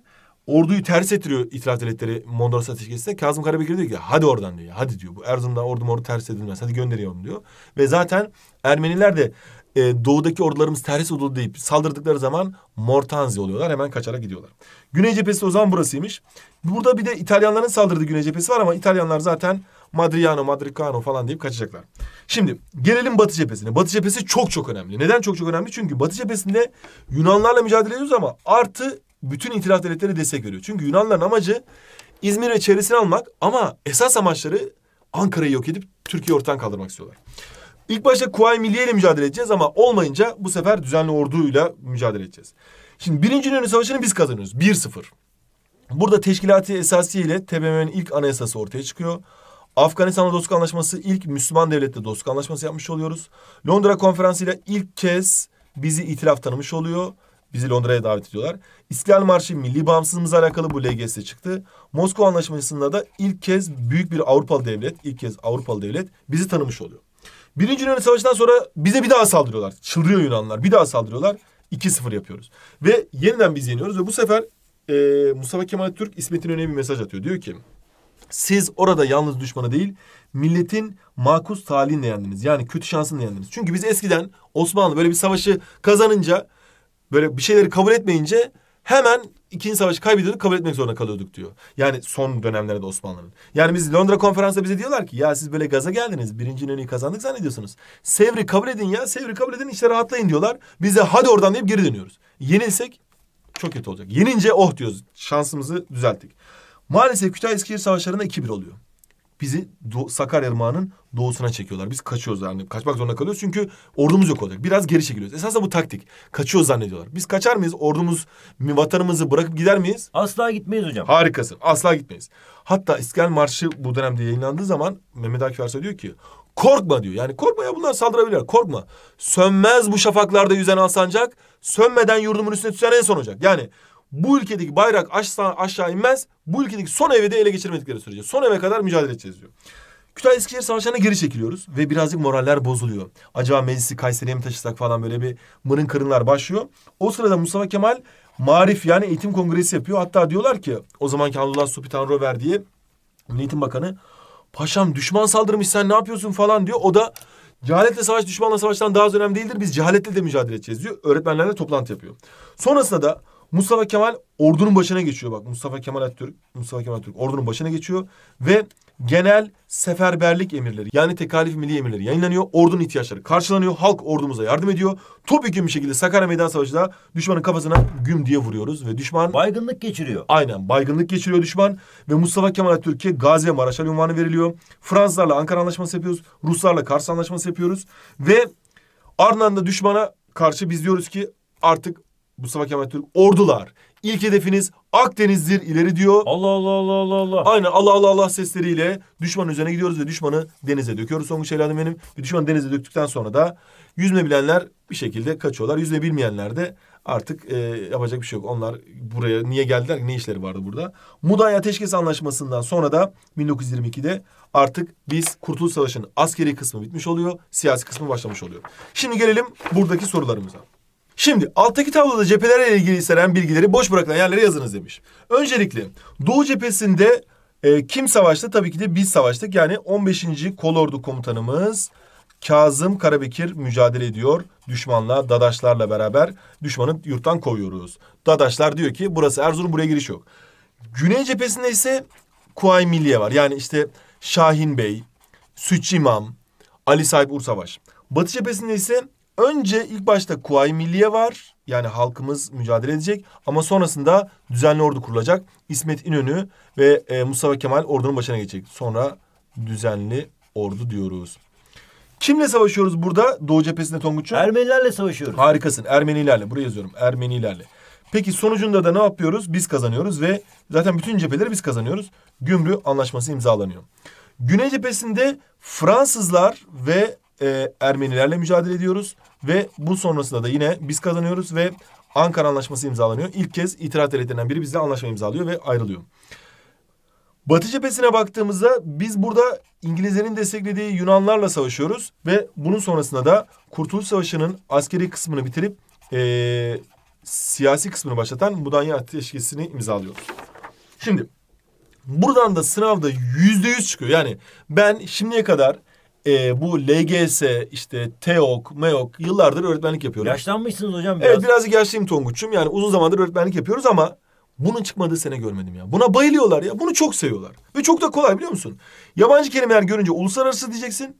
Orduyu ters ettiriyor İttihat Devletleri Mondros Ateşkesi'ne. Kazım Karabekir diyor ki hadi oradan diyor. Hadi diyor. Bu Erzurum'dan ordum ordu ters edilmez. Hadi gönderiyorum diyor. Ve zaten Ermeniler de e, doğudaki ordularımız terhis oldu deyip saldırdıkları zaman mortanzi oluyorlar. Hemen kaçarak gidiyorlar. Güney cephesi o zaman burasıymış. Burada bir de İtalyanların saldırdığı güney cephesi var ama İtalyanlar zaten Madriano, Madricano falan deyip kaçacaklar. Şimdi gelelim Batı cephesine. Batı cephesi çok çok önemli. Neden çok çok önemli? Çünkü Batı cephesinde Yunanlarla mücadele ediyoruz ama artı bütün itilaf devletleri destek veriyor. Çünkü Yunanların amacı İzmir ve çevresini almak ama esas amaçları Ankara'yı yok edip Türkiye ortadan kaldırmak istiyorlar. İlk başta kuvay Milliye ile mücadele edeceğiz ama olmayınca bu sefer düzenli orduyla mücadele edeceğiz. Şimdi Birinci İnönü Savaşı'nı biz kazanıyoruz. 1-0. Burada teşkilati esası ile TBMM'nin ilk anayasası ortaya çıkıyor. Afganistan'la dostluk anlaşması ilk Müslüman devletle dostluk anlaşması yapmış oluyoruz. Londra konferansı ile ilk kez bizi itiraf tanımış oluyor. Bizi Londra'ya davet ediyorlar. İstiklal Marşı milli bağımsızlığımızla alakalı bu LGS çıktı. Moskova Anlaşması'nda da ilk kez büyük bir Avrupalı devlet, ilk kez Avrupalı devlet bizi tanımış oluyor. Birinci Yunan Savaşı'ndan sonra bize bir daha saldırıyorlar. Çıldırıyor Yunanlar. Bir daha saldırıyorlar. 2-0 yapıyoruz. Ve yeniden biz yeniyoruz ve bu sefer e, Mustafa Kemal Türk İsmet'in önemli bir mesaj atıyor. Diyor ki siz orada yalnız düşmanı değil milletin makus talihini yendiniz. Yani kötü şansını yendiniz. Çünkü biz eskiden Osmanlı böyle bir savaşı kazanınca böyle bir şeyleri kabul etmeyince hemen ikinci savaşı kaybediyorduk kabul etmek zorunda kalıyorduk diyor. Yani son dönemlerde Osmanlı'nın. Yani biz Londra konferansta bize diyorlar ki ya siz böyle gaza geldiniz birinci İnönü'yü kazandık zannediyorsunuz. Sevri kabul edin ya Sevri kabul edin işte rahatlayın diyorlar. Biz de hadi oradan deyip geri dönüyoruz. Yenilsek çok kötü olacak. Yenince oh diyoruz şansımızı düzelttik. Maalesef Kütahya-Eskişehir savaşlarında 2-1 oluyor. Bizi Sakarya Irmağı'nın doğusuna çekiyorlar. Biz kaçıyoruz zannedip Kaçmak zorunda kalıyoruz çünkü ordumuz yok olacak. Biraz geri çekiliyoruz. Esas da bu taktik. Kaçıyoruz zannediyorlar. Biz kaçar mıyız? Ordumuz, vatanımızı bırakıp gider miyiz? Asla gitmeyiz hocam. Harikasın. Asla gitmeyiz. Hatta İstiklal Marşı bu dönemde yayınlandığı zaman Mehmet Akif Ersoy diyor ki Korkma diyor. Yani korkma ya bunlar saldırabilirler. Korkma. Sönmez bu şafaklarda yüzen alsancak. Sönmeden yurdumun üstüne tüten en son olacak. Yani bu ülkedeki bayrak aşağı, aşağı inmez. Bu ülkedeki son evi de ele geçirmedikleri sürece. Son eve kadar mücadele edeceğiz diyor. Kütahya Eskişehir savaşlarına geri çekiliyoruz ve birazcık moraller bozuluyor. Acaba meclisi Kayseri'ye mi taşısak falan böyle bir mırın kırınlar başlıyor. O sırada Mustafa Kemal marif yani eğitim kongresi yapıyor. Hatta diyorlar ki o zamanki Hanullah Supitan Rover diye Milliyetin Bakanı paşam düşman saldırmış sen ne yapıyorsun falan diyor. O da cehaletle savaş düşmanla savaştan daha az önemli değildir biz cehaletle de mücadele edeceğiz diyor. Öğretmenlerle toplantı yapıyor. Sonrasında da Mustafa Kemal ordunun başına geçiyor bak Mustafa Kemal Atatürk Mustafa Kemal Atatürk ordunun başına geçiyor ve genel seferberlik emirleri yani tekalif milli emirleri yayınlanıyor. Ordunun ihtiyaçları karşılanıyor. Halk ordumuza yardım ediyor. Topyekun bir şekilde Sakarya Meydan Savaşı'nda düşmanın kafasına güm diye vuruyoruz ve düşman... Baygınlık geçiriyor. Aynen baygınlık geçiriyor düşman ve Mustafa Kemal Atatürk'e Gazi ve Maraşal unvanı veriliyor. Fransızlarla Ankara Anlaşması yapıyoruz. Ruslarla Kars Anlaşması yapıyoruz. Ve ardından da düşmana karşı biz diyoruz ki artık Mustafa Kemal Atatürk ordular İlk hedefiniz Akdeniz'dir ileri diyor. Allah Allah Allah Allah Allah. Aynen Allah Allah Allah sesleriyle düşman üzerine gidiyoruz ve düşmanı denize döküyoruz Songuç evladım benim. bir düşman denize döktükten sonra da yüzme bilenler bir şekilde kaçıyorlar. Yüzme bilmeyenler de artık e, yapacak bir şey yok. Onlar buraya niye geldiler ne işleri vardı burada. Mudanya Ateşkes Anlaşması'ndan sonra da 1922'de artık biz Kurtuluş Savaşı'nın askeri kısmı bitmiş oluyor. Siyasi kısmı başlamış oluyor. Şimdi gelelim buradaki sorularımıza. Şimdi alttaki tabloda cephelerle ilgili istenen bilgileri boş bırakılan yerlere yazınız demiş. Öncelikle Doğu cephesinde e, kim savaştı? Tabii ki de biz savaştık. Yani 15. Kolordu komutanımız Kazım Karabekir mücadele ediyor. Düşmanla, Dadaşlarla beraber düşmanı yurttan koyuyoruz. Dadaşlar diyor ki burası Erzurum buraya giriş yok. Güney cephesinde ise Kuvayi Milliye var. Yani işte Şahin Bey, Süç İmam, Ali Sahip Ursavaş. Batı cephesinde ise Önce ilk başta Kuvayi Milliye var. Yani halkımız mücadele edecek ama sonrasında düzenli ordu kurulacak. İsmet İnönü ve e, Mustafa Kemal ordunun başına geçecek. Sonra düzenli ordu diyoruz. Kimle savaşıyoruz burada Doğu cephesinde Tonguç'un? Ermenilerle savaşıyoruz. Harikasın. Ermenilerle. Buraya yazıyorum. Ermenilerle. Peki sonucunda da ne yapıyoruz? Biz kazanıyoruz ve zaten bütün cepheleri biz kazanıyoruz. Gümrü anlaşması imzalanıyor. Güney cephesinde Fransızlar ve e, Ermenilerle mücadele ediyoruz. Ve bu sonrasında da yine biz kazanıyoruz ve Ankara Anlaşması imzalanıyor. İlk kez itiraz devletlerinden biri bizle anlaşma imzalıyor ve ayrılıyor. Batı cephesine baktığımızda biz burada İngilizlerin desteklediği Yunanlarla savaşıyoruz ve bunun sonrasında da Kurtuluş Savaşı'nın askeri kısmını bitirip ee, siyasi kısmını başlatan Mudanya Ateşkesi'ni imzalıyoruz. Şimdi buradan da sınavda yüzde yüz çıkıyor. Yani ben şimdiye kadar e, bu LGS işte TEOK, MEOK yıllardır öğretmenlik yapıyorum. Yaşlanmışsınız hocam biraz. Evet birazcık yaşlıyım Tonguç'um. Yani uzun zamandır öğretmenlik yapıyoruz ama bunun çıkmadığı sene görmedim ya. Buna bayılıyorlar ya. Bunu çok seviyorlar. Ve çok da kolay biliyor musun? Yabancı kelimeler görünce uluslararası diyeceksin.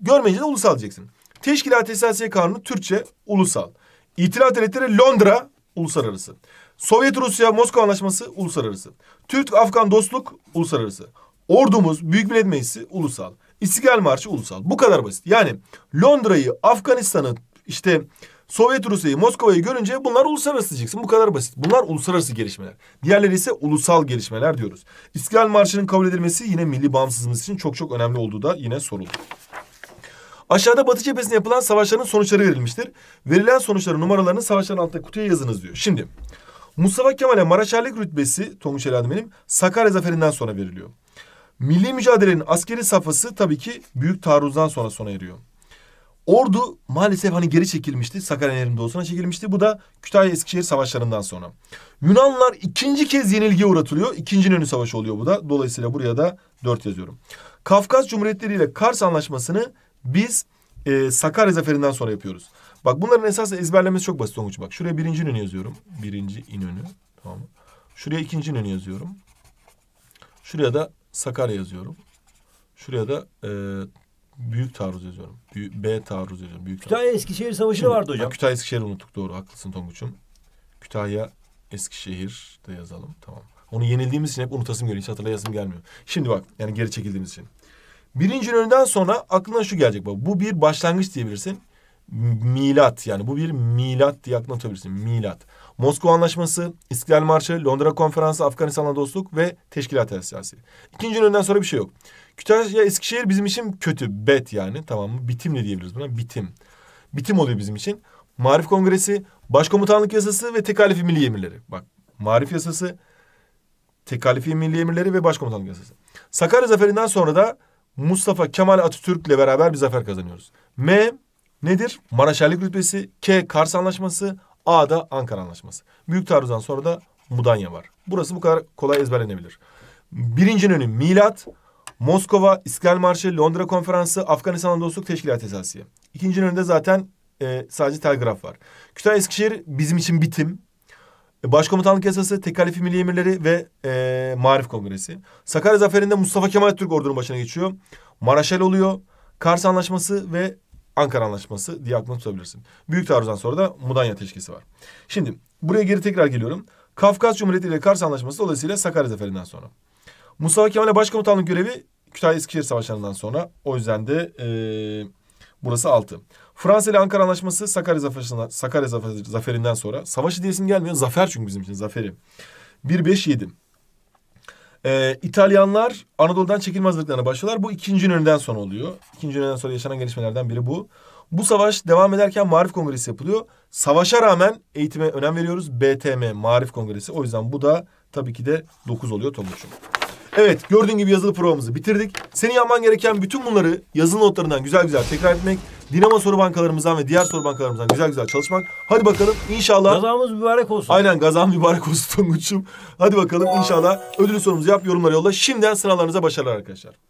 Görmeyince de ulusal diyeceksin. Teşkilat Esasiye Kanunu Türkçe ulusal. İtilaf Devletleri Londra uluslararası. Sovyet Rusya Moskova Anlaşması uluslararası. Türk Afgan dostluk uluslararası. Ordumuz Büyük Millet Meclisi ulusal. İstiklal Marşı ulusal. Bu kadar basit. Yani Londra'yı, Afganistan'ı, işte Sovyet Rusya'yı, Moskova'yı görünce bunlar uluslararası diyeceksin. Bu kadar basit. Bunlar uluslararası gelişmeler. Diğerleri ise ulusal gelişmeler diyoruz. İstiklal Marşı'nın kabul edilmesi yine milli bağımsızlığımız için çok çok önemli olduğu da yine soruldu. Aşağıda Batı cephesinde yapılan savaşların sonuçları verilmiştir. Verilen sonuçların numaralarını savaşların altındaki kutuya yazınız diyor. Şimdi Mustafa Kemal'e Maraşerlik rütbesi Tonguç Elhan'ın benim Sakarya zaferinden sonra veriliyor. Milli mücadelenin askeri safhası tabii ki büyük taarruzdan sonra sona eriyor. Ordu maalesef hani geri çekilmişti. Sakarya'nın doğusuna çekilmişti. Bu da Kütahya-Eskişehir savaşlarından sonra. Yunanlar ikinci kez yenilgiye uğratılıyor. İkinci İnönü Savaşı oluyor bu da. Dolayısıyla buraya da dört yazıyorum. Kafkas Cumhuriyetleri ile Kars Anlaşması'nı biz e, Sakarya Zaferi'nden sonra yapıyoruz. Bak bunların esas ezberlemesi çok basit Tonguç. Bak şuraya birinci İnönü yazıyorum. Birinci İnönü. Tamam Şuraya ikinci İnönü yazıyorum. Şuraya da Sakarya yazıyorum. Şuraya da e, büyük taarruz yazıyorum. B taarruz yazıyorum. Büyük Kütahya taarruz. Eskişehir Savaşı Şimdi, vardı hocam. Kütahya Eskişehir unuttuk doğru haklısın Tonguç'um. Kütahya Eskişehir de yazalım tamam. Onu yenildiğimiz için hep unutasım geliyor. Hiç hatırlayasım gelmiyor. Şimdi bak yani geri çekildiğimiz için. Birinci önünden sonra aklına şu gelecek bak. Bu bir başlangıç diyebilirsin. Milat yani bu bir milat diye aklına tutabilirsin. Milat. Moskova Anlaşması, İstiklal Marşı, Londra Konferansı, Afganistan'la dostluk ve teşkilat esası. İkinci önden sonra bir şey yok. Kütahya, Eskişehir bizim için kötü. Bet yani tamam mı? Bitim ne diyebiliriz buna? Bitim. Bitim oluyor bizim için. Marif Kongresi, Başkomutanlık Yasası ve Tekalifi Milli Emirleri. Bak Marif Yasası, Tekalifi Milli Emirleri ve Başkomutanlık Yasası. Sakarya Zaferi'nden sonra da Mustafa Kemal Atatürk ile beraber bir zafer kazanıyoruz. M nedir? Maraşerlik rütbesi, K Kars Anlaşması, A'da Ankara Anlaşması. Büyük taarruzdan sonra da Mudanya var. Burası bu kadar kolay ezberlenebilir. Birincinin önü milat, Moskova, İstiklal Marşı, Londra Konferansı, Afganistan Dostluk Teşkilatı Esasiye. İkincinin önünde zaten e, sadece telgraf var. Kütahya Eskişehir bizim için bitim. E, Başkomutanlık Yasası, Tekalifi Milli Emirleri ve e, Marif Kongresi. Sakarya Zaferi'nde Mustafa Kemal Türk ordunun başına geçiyor. Maraşel oluyor. Kars Anlaşması ve Ankara Anlaşması diye aklını tutabilirsin. Büyük taarruzdan sonra da Mudanya Teşkisi var. Şimdi buraya geri tekrar geliyorum. Kafkas Cumhuriyeti ile Kars Anlaşması dolayısıyla Sakarya Zaferi'nden sonra. Mustafa Kemal'e başkomutanlık görevi Kütahya Eskişehir Savaşları'ndan sonra. O yüzden de e, burası altı. Fransa ile Ankara Anlaşması Sakarya, Zaferi'nden, Sakarya Zaferi'nden sonra. Savaşı diyesim gelmiyor. Zafer çünkü bizim için zaferi. 1-5-7. Ee, İtalyanlar Anadolu'dan çekilme hazırlıklarına başlıyorlar. Bu ikinci önünden sonra oluyor. İkinci önünden sonra yaşanan gelişmelerden biri bu. Bu savaş devam ederken Marif Kongresi yapılıyor. Savaşa rağmen eğitime önem veriyoruz. BTM Marif Kongresi. O yüzden bu da tabii ki de 9 oluyor Tonguç'un. Evet gördüğün gibi yazılı provamızı bitirdik. Senin yapman gereken bütün bunları yazılı notlarından güzel güzel tekrar etmek. Dinamo soru bankalarımızdan ve diğer soru bankalarımızdan güzel güzel çalışmak. Hadi bakalım inşallah. Gazamız mübarek olsun. Aynen gazam mübarek olsun Tonguç'um. Hadi bakalım inşallah ödülü sorumuzu yap yorumlara yolla. Şimdiden sınavlarınıza başarılar arkadaşlar.